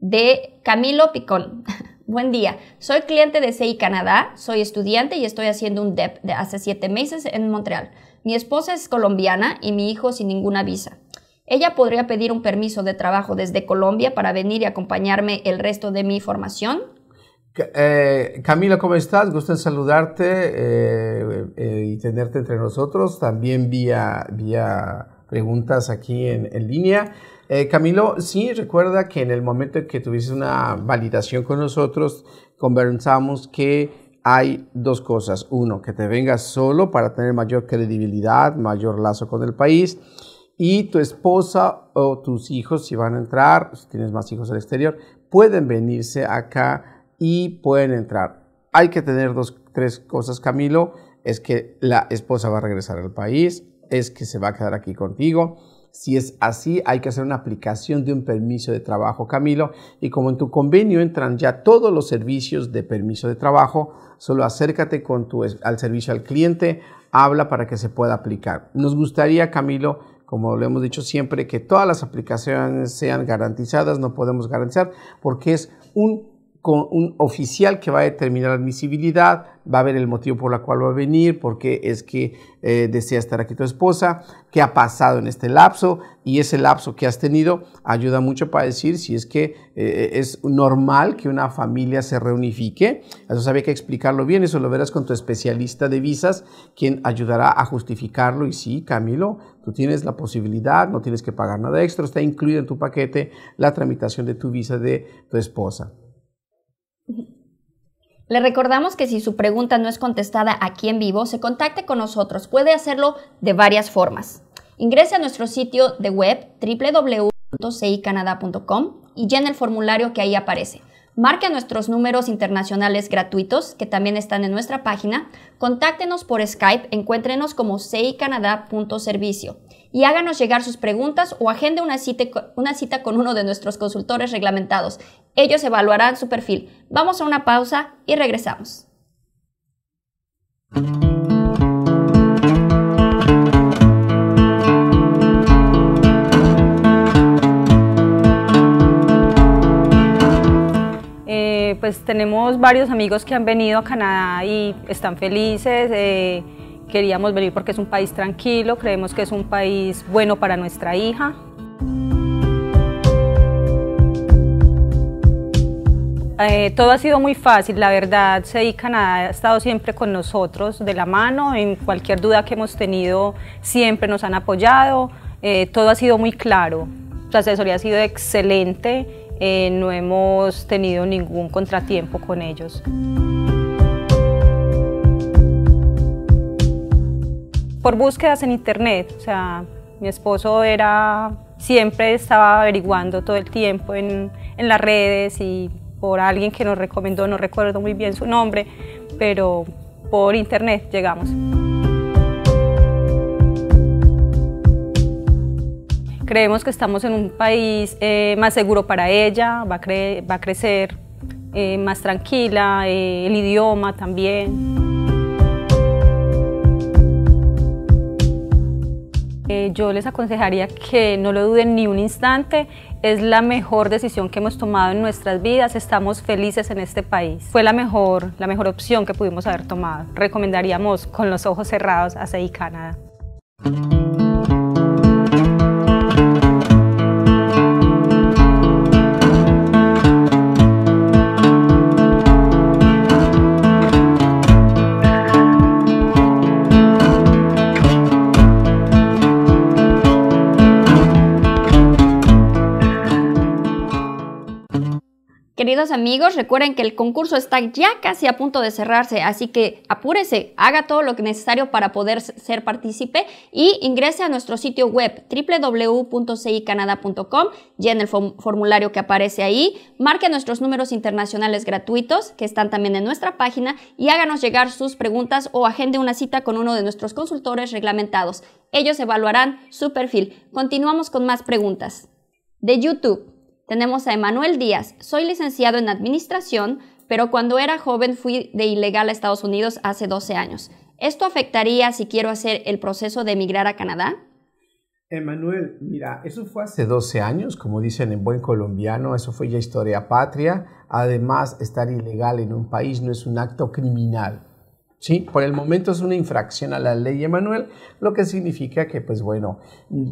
de Camilo Picón. Buen día, soy cliente de CI Canadá, soy estudiante y estoy haciendo un DEP de hace siete meses en Montreal. Mi esposa es colombiana y mi hijo sin ninguna visa. Ella podría pedir un permiso de trabajo desde Colombia para venir y acompañarme el resto de mi formación. Eh, Camila, ¿cómo estás? Gusto saludarte eh, eh, y tenerte entre nosotros, también vía, vía preguntas aquí en, línea. Eh, Camilo, sí, recuerda que en el momento que tuviste una validación con nosotros, conversamos que hay dos cosas. Uno, que te vengas solo para tener mayor credibilidad, mayor lazo con el país. Y tu esposa o tus hijos, si van a entrar, si tienes más hijos al exterior, pueden venirse acá y pueden entrar. Hay que tener dos, tres cosas, Camilo. Es que la esposa va a regresar al país, es que se va a quedar aquí contigo. Si es así, hay que hacer una aplicación de un permiso de trabajo, Camilo. Y como en tu convenio entran ya todos los servicios de permiso de trabajo, solo acércate con tu, al servicio al cliente, habla para que se pueda aplicar. Nos gustaría, Camilo, como lo hemos dicho siempre, que todas las aplicaciones sean garantizadas, no podemos garantizar, porque es un con un oficial que va a determinar la admisibilidad, va a ver el motivo por el cual va a venir, por qué es que eh, desea estar aquí tu esposa, qué ha pasado en este lapso y ese lapso que has tenido ayuda mucho para decir si es que eh, es normal que una familia se reunifique. Eso sabía que explicarlo bien, eso lo verás con tu especialista de visas, quien ayudará a justificarlo. Y sí, Camilo, tú tienes la posibilidad, no tienes que pagar nada extra, está incluida en tu paquete la tramitación de tu visa de tu esposa. Le recordamos que si su pregunta no es contestada aquí en vivo, se contacte con nosotros. Puede hacerlo de varias formas. Ingrese a nuestro sitio de web www.cicanada.com y llene el formulario que ahí aparece. Marque nuestros números internacionales gratuitos que también están en nuestra página. Contáctenos por Skype, encuéntrenos como cicanada.servicio y háganos llegar sus preguntas o agende una cita con uno de nuestros consultores reglamentados ellos evaluarán su perfil. Vamos a una pausa y regresamos. Eh, pues tenemos varios amigos que han venido a Canadá y están felices. Eh, queríamos venir porque es un país tranquilo, creemos que es un país bueno para nuestra hija. Eh, todo ha sido muy fácil, la verdad, SEI Canadá ha estado siempre con nosotros de la mano, en cualquier duda que hemos tenido siempre nos han apoyado, eh, todo ha sido muy claro, su asesoría ha sido excelente, eh, no hemos tenido ningún contratiempo con ellos. Por búsquedas en internet, o sea, mi esposo era, siempre estaba averiguando todo el tiempo en, en las redes y por alguien que nos recomendó, no recuerdo muy bien su nombre, pero por internet llegamos. Creemos que estamos en un país eh, más seguro para ella, va a, va a crecer eh, más tranquila, eh, el idioma también. yo les aconsejaría que no lo duden ni un instante es la mejor decisión que hemos tomado en nuestras vidas, estamos felices en este país. Fue la mejor, la mejor opción que pudimos haber tomado. Recomendaríamos con los ojos cerrados a CEI Canadá. Queridos amigos, recuerden que el concurso está ya casi a punto de cerrarse, así que apúrese, haga todo lo necesario para poder ser partícipe y ingrese a nuestro sitio web www.cicanada.com, llene el formulario que aparece ahí, marque nuestros números internacionales gratuitos que están también en nuestra página y háganos llegar sus preguntas o agende una cita con uno de nuestros consultores reglamentados. Ellos evaluarán su perfil. Continuamos con más preguntas. De YouTube. Tenemos a Emanuel Díaz. Soy licenciado en Administración, pero cuando era joven fui de ilegal a Estados Unidos hace 12 años. ¿Esto afectaría si quiero hacer el proceso de emigrar a Canadá? Emanuel, mira, eso fue hace 12 años, como dicen en buen colombiano, eso fue ya historia patria. Además, estar ilegal en un país no es un acto criminal ¿sí? Por el momento es una infracción a la ley Emanuel, lo que significa que, pues bueno,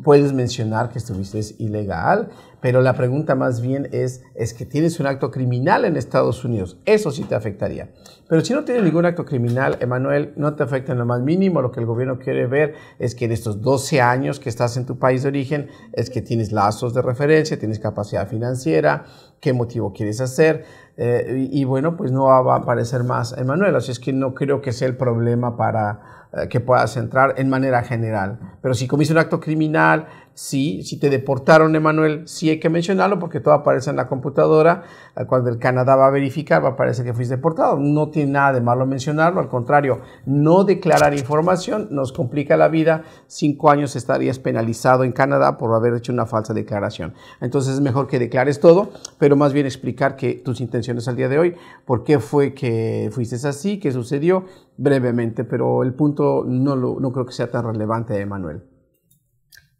puedes mencionar que estuviste ilegal, pero la pregunta más bien es, es que tienes un acto criminal en Estados Unidos, eso sí te afectaría. Pero si no tienes ningún acto criminal, Emanuel, no te afecta en lo más mínimo, lo que el gobierno quiere ver es que en estos 12 años que estás en tu país de origen, es que tienes lazos de referencia, tienes capacidad financiera, qué motivo quieres hacer, eh, y, y, bueno, pues no va a aparecer más Emanuel, así es que no creo que sea el problema para, eh, que puedas entrar en manera general. Pero si comiste un acto criminal, sí, si te deportaron, Emanuel, sí hay que mencionarlo porque todo aparece en la computadora. Eh, cuando el Canadá va a verificar, va a aparecer que fuiste deportado. No tiene nada de malo mencionarlo, al contrario, no declarar información nos complica la vida. Cinco años estarías penalizado en Canadá por haber hecho una falsa declaración. Entonces es mejor que declares todo, pero más bien explicar que tus intenciones al día de hoy, por qué fue que fuiste así, qué sucedió brevemente, pero el punto no, no creo que sea tan relevante, Emanuel.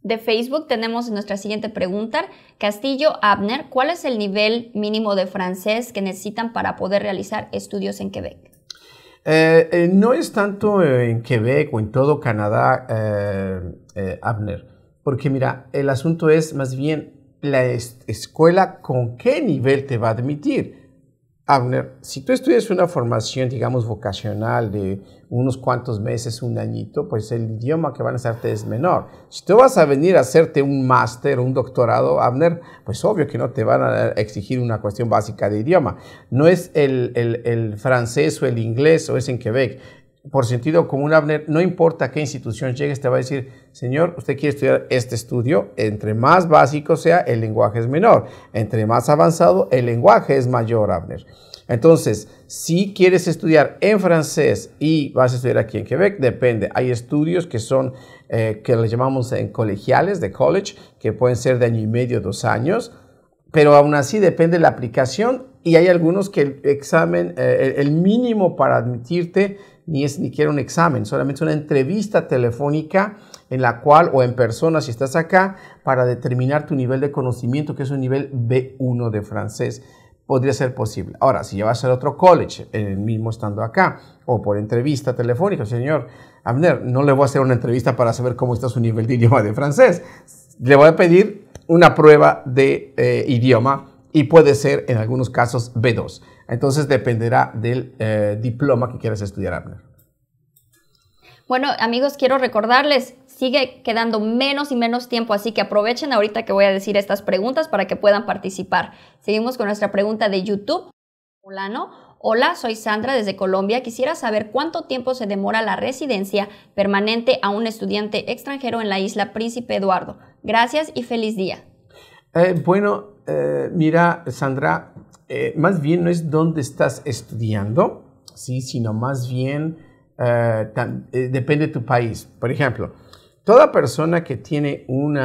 De Facebook tenemos nuestra siguiente pregunta. Castillo Abner, ¿cuál es el nivel mínimo de francés que necesitan para poder realizar estudios en Quebec? Eh, eh, no es tanto en Quebec o en todo Canadá, eh, Abner, porque mira, el asunto es más bien la escuela con qué nivel te va a admitir. Abner, si tú estudias una formación, digamos, vocacional de unos cuantos meses, un añito, pues el idioma que van a hacerte es menor. Si tú vas a venir a hacerte un máster o un doctorado, Abner, pues obvio que no te van a exigir una cuestión básica de idioma. No es el, el francés o el inglés o es en Quebec, por sentido común, Abner, no importa qué institución llegues, te va a decir, señor, usted quiere estudiar este estudio, entre más básico sea, el lenguaje es menor, entre más avanzado, el lenguaje es mayor, Abner. Entonces, si quieres estudiar en francés y vas a estudiar aquí en Quebec, depende. Hay estudios que son, eh, que los llamamos en colegiales, de college, que pueden ser de año y medio, dos años, pero aún así depende la aplicación y hay algunos que el examen, eh, el mínimo para admitirte ni es ni siquiera un examen, solamente una entrevista telefónica en la cual o en persona si estás acá para determinar tu nivel de conocimiento, que es un nivel B1 de francés. Podría ser posible. Ahora, si llevas a otro college, en el mismo estando acá, o por entrevista telefónica, señor Abner, no le voy a hacer una entrevista para saber cómo está su nivel de idioma de francés. Le voy a pedir una prueba de eh, idioma y puede ser en algunos casos B2. Entonces dependerá del eh, diploma que quieras estudiar, Abner. Bueno, amigos, quiero recordarles, sigue quedando menos y menos tiempo, así que aprovechen ahorita que voy a decir estas preguntas para que puedan participar. Seguimos con nuestra pregunta de YouTube. Hola, soy Sandra desde Colombia. Quisiera saber cuánto tiempo se demora la residencia permanente a un estudiante extranjero en la isla Príncipe Eduardo. Gracias y feliz día. Eh, bueno, eh, mira, Sandra, eh, más bien no es dónde estás estudiando, ¿sí? sino más bien eh, eh, depende de tu país. Por ejemplo, toda persona que tiene un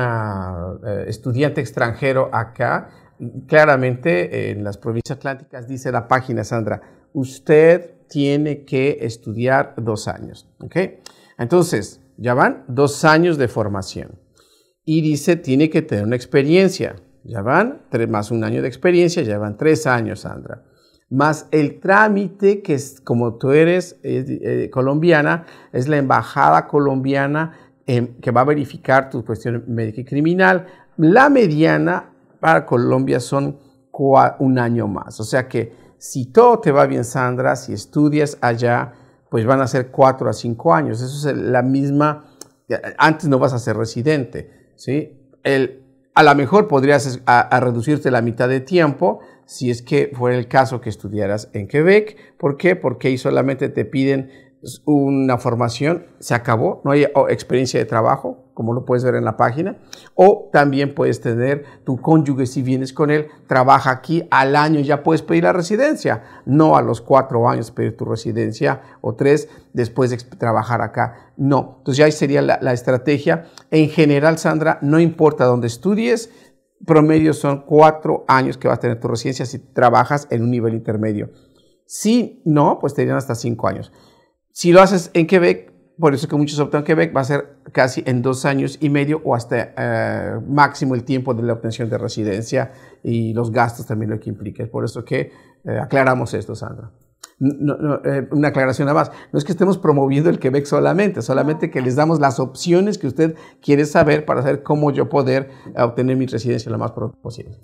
estudiante extranjero acá, claramente en las provincias atlánticas dice la página, Sandra, usted tiene que estudiar dos años. Entonces, ya van dos años de formación. Y dice, tiene que tener una experiencia. Ya van tres, más un año de experiencia, ya van tres años, Sandra. Más el trámite que es, como tú eres eh, colombiana, es la embajada colombiana em, que va a verificar tu cuestión médica y criminal. La mediana para Colombia son un año más. O sea que si todo te va bien, Sandra, si estudias allá, pues van a ser cuatro a cinco años. Eso es la misma. Antes no vas a ser residente, ¿sí? El, a lo mejor podrías reducirte la mitad de tiempo si es que fuera el caso que estudiaras en Quebec. ¿Por qué? Porque ahí solamente te piden una formación, se acabó, no hay oh, experiencia de trabajo, como lo puedes ver en la página, o también puedes tener tu cónyuge si vienes con él, trabaja aquí al año, ya puedes pedir la residencia, no a los cuatro años pedir tu residencia o tres después de trabajar acá, no, entonces ya sería la, estrategia. En general, Sandra, no importa dónde estudies, promedio son cuatro años que vas a tener tu residencia si trabajas en un nivel intermedio. Si no, pues te hasta cinco años. Si lo haces en Quebec, por eso que muchos optan Quebec, va a ser casi en dos años y medio o hasta eh, máximo el tiempo de la obtención de residencia y los gastos también lo que implica. Es por eso que eh, aclaramos esto, Sandra. Eh, una aclaración a más. No es que estemos promoviendo el Quebec solamente, solamente que les damos las opciones que usted quiere saber para saber cómo yo poder obtener mi residencia lo más pronto posible.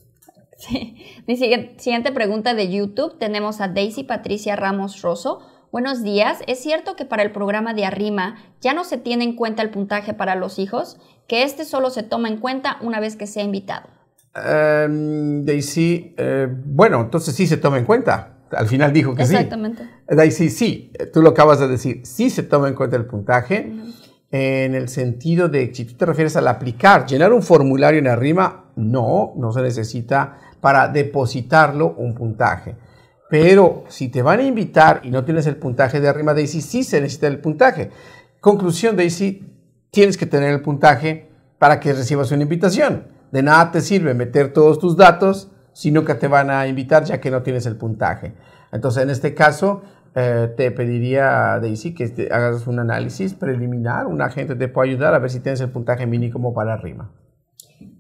Sí. Mi siguiente pregunta de YouTube tenemos a Daisy Patricia Ramos Rosso. Buenos días, ¿es cierto que para el programa de arrima ya no se tiene en cuenta el puntaje para los hijos? Que este solo se toma en cuenta una vez que sea invitado. Em, Daisy, eh, bueno, entonces sí se toma en cuenta. Al final dijo que sí. Exactamente. Daisy, sí, eh, tú lo acabas de decir. Sí se toma en cuenta el puntaje en el sentido de, si tú te refieres al aplicar, llenar un formulario en arrima, no, no se necesita para depositarlo un puntaje. Pero si te van a invitar y no tienes el puntaje de arriba, Daisy, sí se necesita el puntaje. Conclusión, Daisy, tienes que tener el puntaje para que recibas una invitación. De nada te sirve meter todos tus datos si que te van a invitar ya que no tienes el puntaje. Entonces, en este caso, eh, te pediría, Daisy, que hagas un análisis preliminar. Un agente te puede ayudar a ver si tienes el puntaje mínimo para arriba.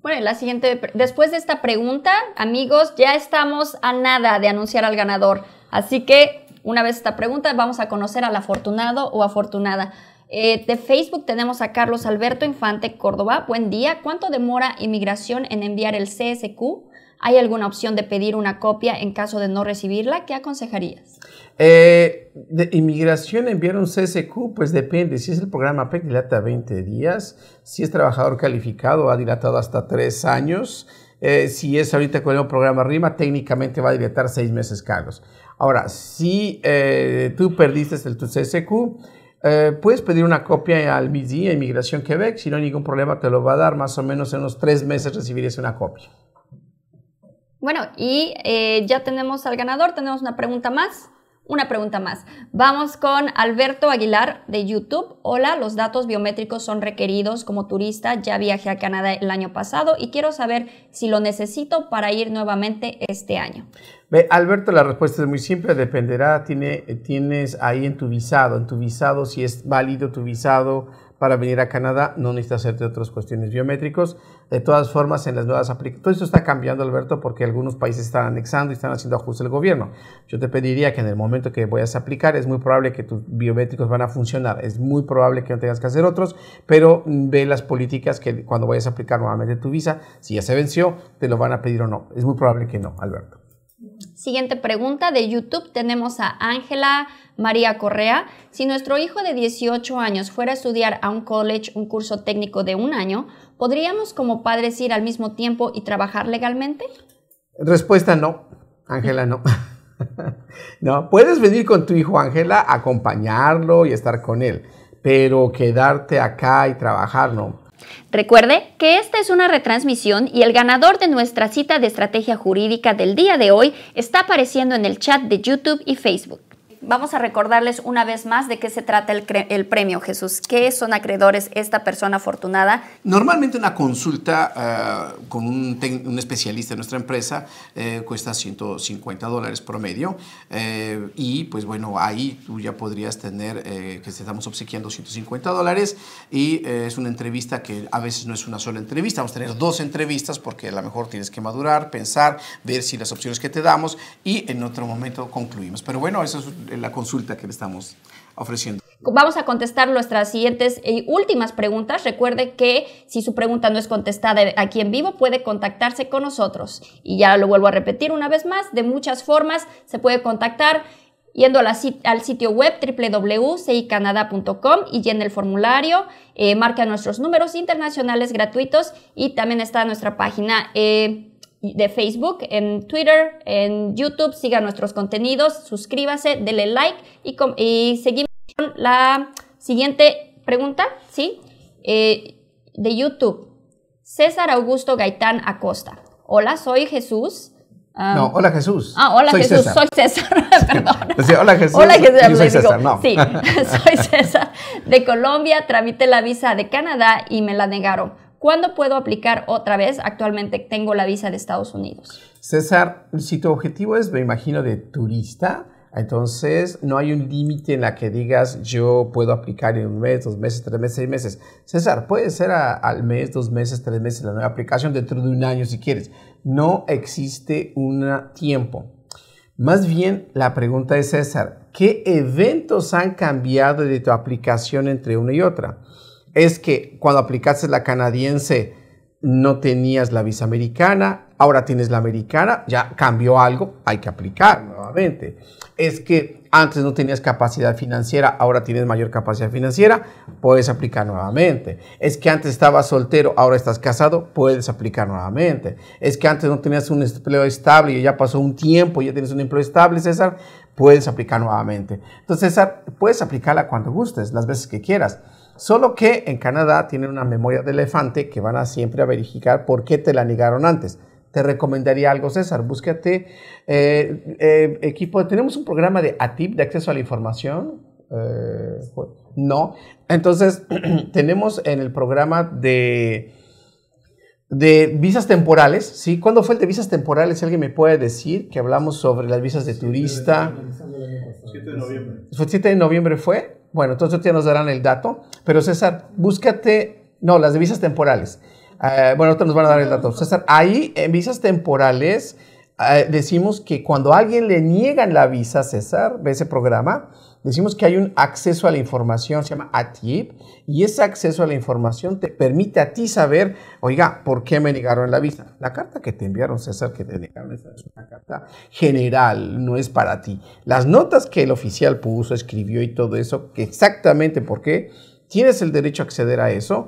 Bueno, la siguiente, después de esta pregunta, amigos, ya estamos a nada de anunciar al ganador. Así que, una vez esta pregunta, vamos a conocer al afortunado o afortunada. Eh, de Facebook tenemos a Carlos Alberto Infante Córdoba. Buen día. ¿Cuánto demora inmigración en enviar el CSQ? ¿Hay alguna opción de pedir una copia en caso de no recibirla? ¿Qué aconsejarías? Eh, de inmigración enviar un CSQ, pues depende. Si es el programa PEC, dilata 20 días. Si es trabajador calificado, ha dilatado hasta 3 años. Eh, si es ahorita con el programa RIMA, técnicamente va a dilatar 6 meses cargos. Ahora, si eh, tú perdiste el tu CSQ, puedes pedir una copia al MIDI, a Inmigración Quebec, si no hay ningún problema te lo va a dar, más o menos en unos tres meses recibirías una copia. Bueno, y eh, ya tenemos al ganador, tenemos una pregunta más. Una pregunta más. Vamos con Alberto Aguilar de YouTube. Hola, los datos biométricos son requeridos como turista. Ya viajé a Canadá el año pasado y quiero saber si lo necesito para ir nuevamente este año. Alberto, la respuesta es muy simple. Dependerá, tiene, tienes ahí en tu visado, en tu visado, si es válido tu visado para venir a Canadá, no necesitas hacerte otras cuestiones biométricos. De todas formas, en las nuevas aplicaciones, todo esto está cambiando, Alberto, porque algunos países están anexando y están haciendo ajustes al gobierno. Yo te pediría que en el momento que vayas a aplicar, es muy probable que tus biométricos van a funcionar, es muy probable que no tengas que hacer otros, pero mm, ve las políticas que cuando vayas a aplicar nuevamente tu visa, si ya se venció, te lo van a pedir o no. Es muy probable que no, Alberto. Siguiente pregunta de YouTube tenemos a Ángela María Correa. Si nuestro hijo de 18 años fuera a estudiar a un college un curso técnico de un año, ¿podríamos como padres ir al mismo tiempo y trabajar legalmente? Respuesta no, Ángela no. no, puedes venir con tu hijo Ángela, acompañarlo y estar con él, pero quedarte acá y trabajar no. Recuerde que esta es una retransmisión y el ganador de nuestra cita de estrategia jurídica del día de hoy está apareciendo en el chat de YouTube y Facebook. Vamos a recordarles una vez más de qué se trata el, premio, Jesús. ¿Qué son acreedores esta persona afortunada? Normalmente una consulta ah, con un, especialista de nuestra empresa eh, cuesta 150 dólares promedio eh, y pues bueno, ahí tú ya podrías tener eh, que te estamos obsequiando 150 dólares y es una entrevista que a veces no es una sola entrevista, vamos a tener dos entrevistas porque a lo mejor tienes que madurar, pensar, ver si las opciones que te damos y en otro momento concluimos. Pero bueno, eso es la consulta que estamos ofreciendo. Vamos a contestar nuestras siguientes y últimas preguntas. Recuerde que si su pregunta no es contestada aquí en vivo, puede contactarse con nosotros. Y ya lo vuelvo a repetir una vez más, de muchas formas se puede contactar yendo al sitio web www.cicanada.com y llena el formulario, eh, marca nuestros números internacionales gratuitos y también está nuestra página. Eh, de Facebook, en Twitter, en YouTube. Siga nuestros contenidos, suscríbase, dele like y, seguimos con la siguiente pregunta, ¿sí? Eh, de YouTube. César Augusto Gaitán Acosta. Hola, soy Jesús. Ah, no, hola Jesús. Ah, hola Jesús, soy César, hola Jesús. Hola Jesús, soy César, no. Sí, soy César de Colombia, tramité la visa de Canadá y me la negaron. ¿Cuándo puedo aplicar otra vez? Actualmente tengo la visa de Estados Unidos. César, si tu objetivo es, me imagino, de turista, entonces no hay un límite en la que digas yo puedo aplicar en un mes, dos meses, tres meses, seis meses. César, puede ser al mes, dos meses, tres meses la nueva aplicación, dentro de un año si quieres. No existe un tiempo. Más bien la pregunta es, César, ¿qué eventos han cambiado de tu aplicación entre una y otra? es que cuando aplicaste la canadiense no tenías la visa americana, ahora tienes la americana, ya cambió algo, hay que aplicar nuevamente. Es que antes no tenías capacidad financiera, ahora tienes mayor capacidad financiera, puedes aplicar nuevamente. Es que antes estabas soltero, ahora estás casado, puedes aplicar nuevamente. Es que antes no tenías un empleo estable y ya pasó un tiempo, y ya tienes un empleo estable, César, puedes aplicar nuevamente. Entonces, César, puedes aplicarla cuando gustes, las veces que quieras. Solo que en Canadá tienen una memoria de elefante que van a siempre a verificar por qué te la negaron antes. Te recomendaría algo, César. Búscate eh, eh, equipo. Tenemos un programa de ATIP, de acceso a la información. Eh, no. Entonces, tenemos en el programa de, de visas temporales, ¿sí? ¿Cuándo fue el de visas temporales? ¿Alguien me puede decir que hablamos sobre las visas de turista? 7 de noviembre. 7 de noviembre fue? Bueno, entonces ya nos darán el dato. Pero César, búscate, no, las divisas temporales. Ah, bueno, ahorita nos van a dar el dato. César, ahí en visas temporales eh, decimos que cuando a alguien le niegan la visa, César, ve ese programa, decimos que hay un acceso a la información, se llama ATIP, y ese acceso a la información te permite a ti saber, oiga, ¿por qué me negaron la visa? La carta que te enviaron, César, que te negaron, es una carta general, no es para ti. Las notas que el oficial puso, escribió y todo eso, exactamente por qué, tienes el derecho a acceder a eso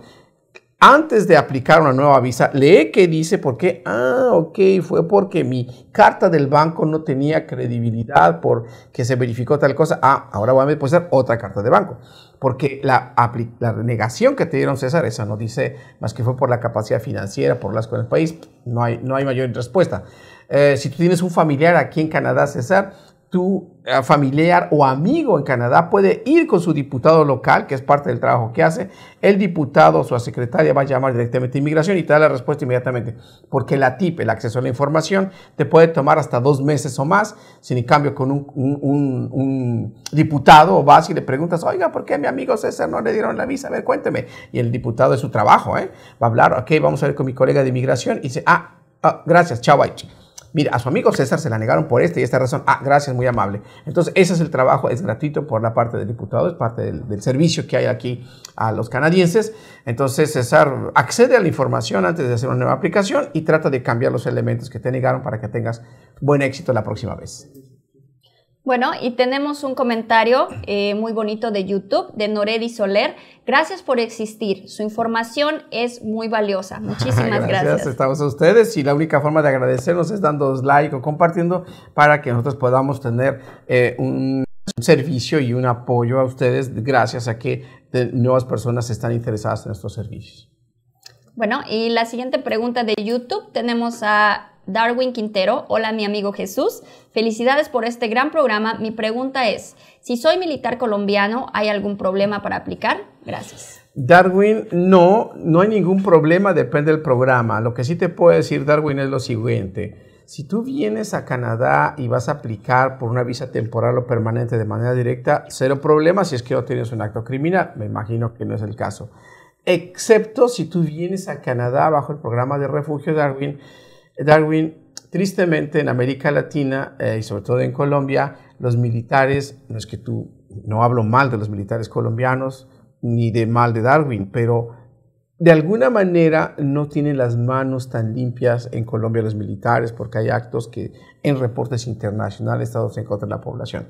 antes de aplicar una nueva visa, lee que dice, porque, ah, ok, fue porque mi carta del banco no tenía credibilidad porque se verificó tal cosa. Ah, ahora voy a depositar otra carta de banco. Porque la, la negación que te dieron, César, esa no dice más que fue por la capacidad financiera, por las con el país. No hay, no hay mayor respuesta. Eh, si tú tienes un familiar aquí en Canadá, César, tu eh, familiar o amigo en Canadá puede ir con su diputado local, que es parte del trabajo que hace. El diputado o su secretaria va a llamar directamente a inmigración y te da la respuesta inmediatamente, porque la TIP, el acceso a la información, te puede tomar hasta dos meses o más. Sin en cambio, con un, diputado vas y le preguntas, oiga, ¿por qué mi amigo César no le dieron la visa? A ver, cuénteme. Y el diputado es su trabajo, ¿eh? Va a hablar, ok, vamos a ver con mi colega de inmigración y dice, ah, ah gracias, chao, bye. Mira, a su amigo César se la negaron por esta y esta razón. Ah, gracias, muy amable. Entonces, ese es el trabajo, es gratuito por la parte del diputado, es parte del servicio que hay aquí a los canadienses. Entonces, César accede a la información antes de hacer una nueva aplicación y trata de cambiar los elementos que te negaron para que tengas buen éxito la próxima vez. Bueno, y tenemos un comentario eh, muy bonito de YouTube de Noredi Soler. Gracias por existir. Su información es muy valiosa. Muchísimas gracias. Gracias. Estamos a ustedes y la única forma de agradecernos es dando like o compartiendo para que nosotros podamos tener eh, un servicio y un apoyo a ustedes gracias a que nuevas personas están interesadas en estos servicios. Bueno, y la siguiente pregunta de YouTube tenemos a Darwin Quintero, hola mi amigo Jesús, felicidades por este gran programa. Mi pregunta es, si soy militar colombiano, ¿hay algún problema para aplicar? Gracias. Darwin, no, no hay ningún problema, depende del programa. Lo que sí te puedo decir, Darwin, es lo siguiente. Si tú vienes a Canadá y vas a aplicar por una visa temporal o permanente de manera directa, cero problema si es que no tienes un acto criminal. Me imagino que no es el caso. Excepto si tú vienes a Canadá bajo el programa de refugio Darwin Darwin, tristemente en América Latina eh, y sobre todo en Colombia, los militares, no es que tú, no hablo mal de los militares colombianos ni de mal de Darwin, pero de alguna manera no tienen las manos tan limpias en Colombia los militares porque hay actos que en reportes internacionales Estados en contra de la población.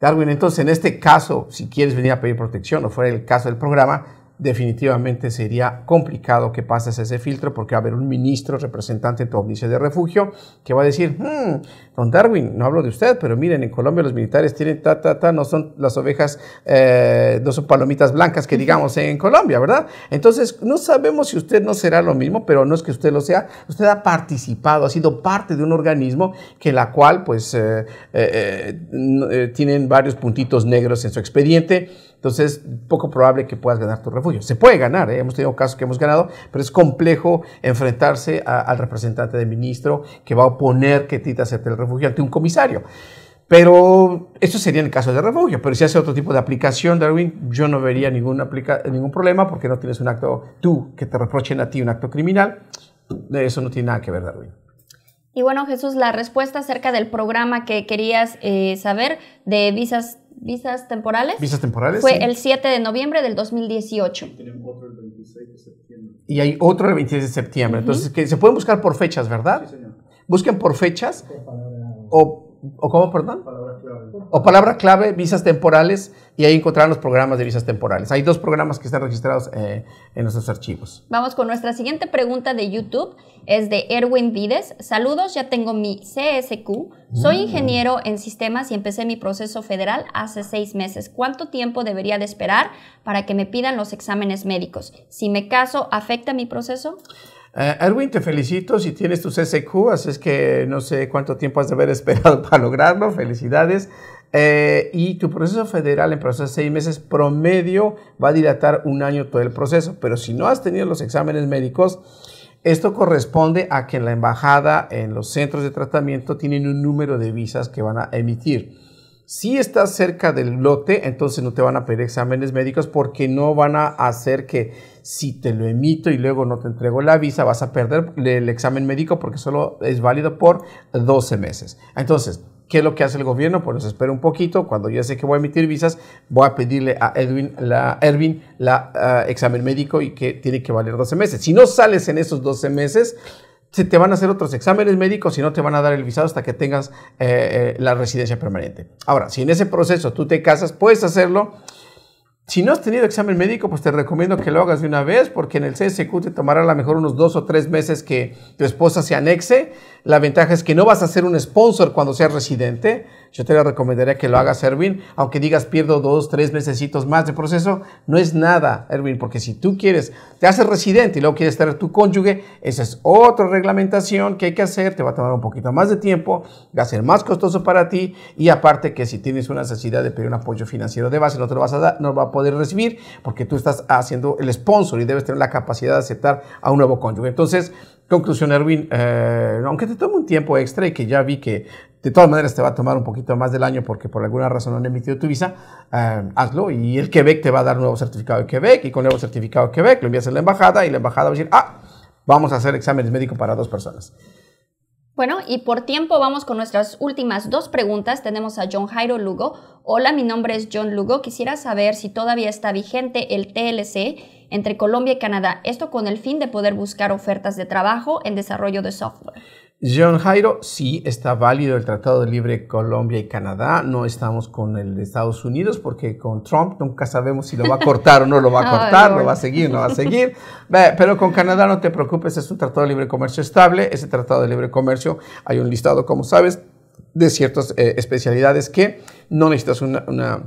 Darwin, entonces en este caso, si quieres venir a pedir protección o fuera el caso del programa, definitivamente sería complicado que pases ese filtro porque va a haber un ministro representante en tu oficina de refugio que va a decir, hmm, don Darwin, no hablo de usted, pero miren, en Colombia los militares tienen ta, ta, ta, no son las ovejas, eh, no son palomitas blancas que digamos en Colombia, ¿verdad? Entonces, no sabemos si usted no será lo mismo, pero no es que usted lo sea, usted ha participado, ha sido parte de un organismo que la cual pues eh, eh, eh, eh tienen varios puntitos negros en su expediente entonces, poco probable que puedas ganar tu refugio. Se puede ganar, ¿eh? hemos tenido casos que hemos ganado, pero es complejo enfrentarse al representante del ministro que va a oponer que tita acepte el refugio ante un comisario. Pero eso sería en el caso de refugio. Pero si hace otro tipo de aplicación, Darwin, yo no vería ningún, ningún problema porque no tienes un acto tú que te reprochen a ti un acto criminal. Eso no tiene nada que ver, Darwin. Y bueno, Jesús, la respuesta acerca del programa que querías eh, saber de visas, visas temporales. Visas temporales. Fue el 7 de noviembre del 2018. Y otro de hay otro el 26 de septiembre. Entonces, que se pueden buscar por fechas, ¿verdad? Sí, señor. Busquen por fechas. O ¿O cómo, perdón? clave. O palabras clave, visas temporales, y ahí encontrarán los programas de visas temporales. Hay dos programas que están registrados eh, en nuestros archivos. Vamos con nuestra siguiente pregunta de YouTube. Es de Erwin Vides. Saludos, ya tengo mi CSQ. Soy mm. ingeniero en sistemas y empecé mi proceso federal hace seis meses. ¿Cuánto tiempo debería de esperar para que me pidan los exámenes médicos? Si me caso, ¿afecta mi proceso? Eh, Erwin, te felicito si tienes tus SQ, así es que no sé cuánto tiempo has de haber esperado para lograrlo, felicidades. Eh, y tu proceso federal en proceso de seis meses promedio va a dilatar un año todo el proceso, pero si no has tenido los exámenes médicos, esto corresponde a que en la embajada, en los centros de tratamiento, tienen un número de visas que van a emitir. Si estás cerca del lote, entonces no te van a pedir exámenes médicos porque no van a hacer que si te lo emito y luego no te entrego la visa, vas a perder el examen médico porque solo es válido por 12 meses. Entonces, ¿qué es lo que hace el gobierno? Pues espera un poquito. Cuando ya sé que voy a emitir visas, voy a pedirle a Edwin, la, Erwin la ah, examen médico y que tiene que valer 12 meses. Si no sales en esos 12 meses, se te van a hacer otros exámenes médicos y no te van a dar el visado hasta que tengas eh, eh, la residencia permanente. Ahora, si en ese proceso tú te casas, puedes hacerlo. Si no has tenido examen médico, pues te recomiendo que lo hagas de una vez, porque en el CSQ te tomará a lo mejor unos dos o tres meses que tu esposa se anexe. La ventaja es que no vas a ser un sponsor cuando seas residente, yo te recomendaría que lo hagas, Erwin, aunque digas pierdo dos, tres mesecitos más de proceso, no es nada, Erwin, porque si tú quieres, te haces residente y luego quieres tener tu cónyuge, esa es otra reglamentación que hay que hacer, te va a tomar un poquito más de tiempo, va a ser más costoso para ti y aparte que si tienes una necesidad de pedir un apoyo financiero de base, no te lo vas a dar, no va a poder recibir porque tú estás haciendo el sponsor y debes tener la capacidad de aceptar a un nuevo cónyuge. Entonces, Conclusión, Erwin, eh, aunque te tome un tiempo extra y que ya vi que de todas maneras te va a tomar un poquito más del año porque por alguna razón no han emitido tu visa, eh, hazlo y el Quebec te va a dar un nuevo certificado de Quebec y con el nuevo certificado de Quebec lo envías a la embajada y la embajada va a decir, ah, vamos a hacer exámenes médicos para dos personas. Bueno, y por tiempo vamos con nuestras últimas dos preguntas. Tenemos a John Jairo Lugo. Hola, mi nombre es John Lugo. Quisiera saber si todavía está vigente el TLC entre Colombia y Canadá, esto con el fin de poder buscar ofertas de trabajo en desarrollo de software. John Jairo, sí, está válido el Tratado de Libre Colombia y Canadá, no estamos con el de Estados Unidos porque con Trump nunca sabemos si lo va a cortar o no lo va a cortar, lo va a seguir, no va a seguir, pero con Canadá no te preocupes, es un Tratado de Libre Comercio estable, ese Tratado de Libre Comercio hay un listado, como sabes, de ciertas eh, especialidades que no necesitas una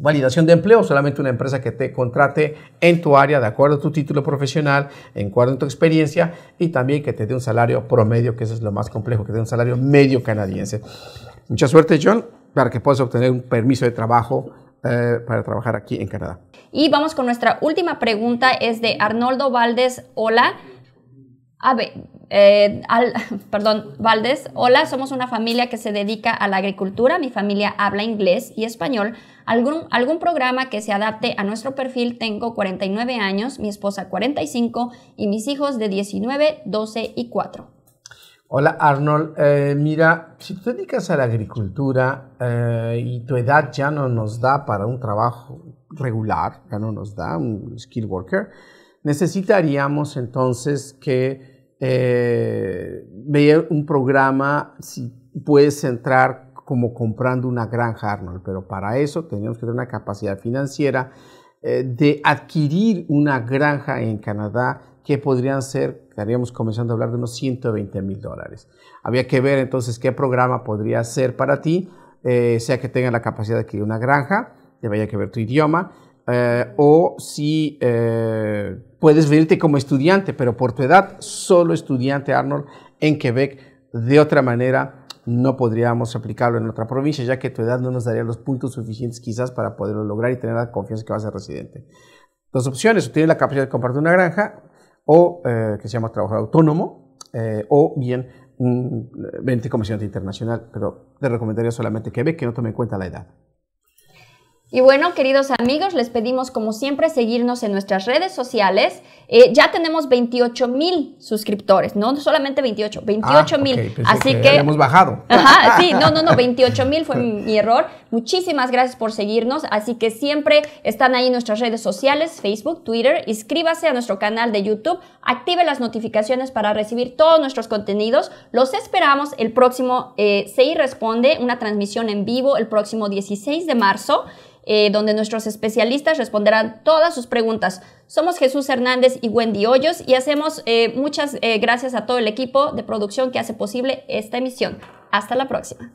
Validación de empleo, solamente una empresa que te contrate en tu área, de acuerdo a tu título profesional, en acuerdo a tu experiencia y también que te dé un salario promedio, que eso es lo más complejo, que te dé un salario medio canadiense. Mucha suerte, John, para que puedas obtener un permiso de trabajo eh, para trabajar aquí en Canadá. Y vamos con nuestra última pregunta, es de Arnoldo Valdés. Hola, a ver, eh, perdón, Valdés, hola, somos una familia que se dedica a la agricultura, mi familia habla inglés y español, algún, algún programa que se adapte a nuestro perfil, tengo 49 años, mi esposa 45 y mis hijos de 19, 12 y 4. Hola Arnold, eh, mira, si tú te dedicas a la agricultura eh, y tu edad ya no nos da para un trabajo regular, ya no nos da un skill worker, necesitaríamos entonces que eh, vea un programa, si puedes entrar como comprando una granja, Arnold, pero para eso teníamos que tener una capacidad financiera eh, de adquirir una granja en Canadá que podrían ser, estaríamos comenzando a hablar de unos 120 mil dólares. Había que ver entonces qué programa podría ser para ti, eh, sea que tenga la capacidad de adquirir una granja, te vaya que ver tu idioma, o si puedes venirte como estudiante, pero por tu edad, solo estudiante Arnold en Quebec. De otra manera, no podríamos aplicarlo en otra provincia, ya que tu edad no nos daría los puntos suficientes quizás para poderlo lograr y tener la confianza que vas a ser residente. Dos opciones, o tienes la capacidad de comprarte una granja, o eh, que se llama trabajador autónomo, eh, o bien un mm, vente como internacional, pero te recomendaría solamente Quebec, que no tome en cuenta la edad. Y bueno, queridos amigos, les pedimos como siempre seguirnos en nuestras redes sociales eh, ya tenemos 28 mil suscriptores, no solamente 28, 28 mil. Ah, Así que, hemos bajado. sí, no, no, no, 28 mil fue mi, error. Muchísimas gracias por seguirnos. Así que siempre están ahí nuestras redes sociales, Facebook, Twitter. Inscríbase a nuestro canal de YouTube, active las notificaciones para recibir todos nuestros contenidos. Los esperamos el próximo eh, Responde, una transmisión en vivo el próximo 16 de marzo. Eh, donde nuestros especialistas responderán todas sus preguntas somos Jesús Hernández y Wendy Hoyos y hacemos eh, muchas eh, gracias a todo el equipo de producción que hace posible esta emisión. Hasta la próxima.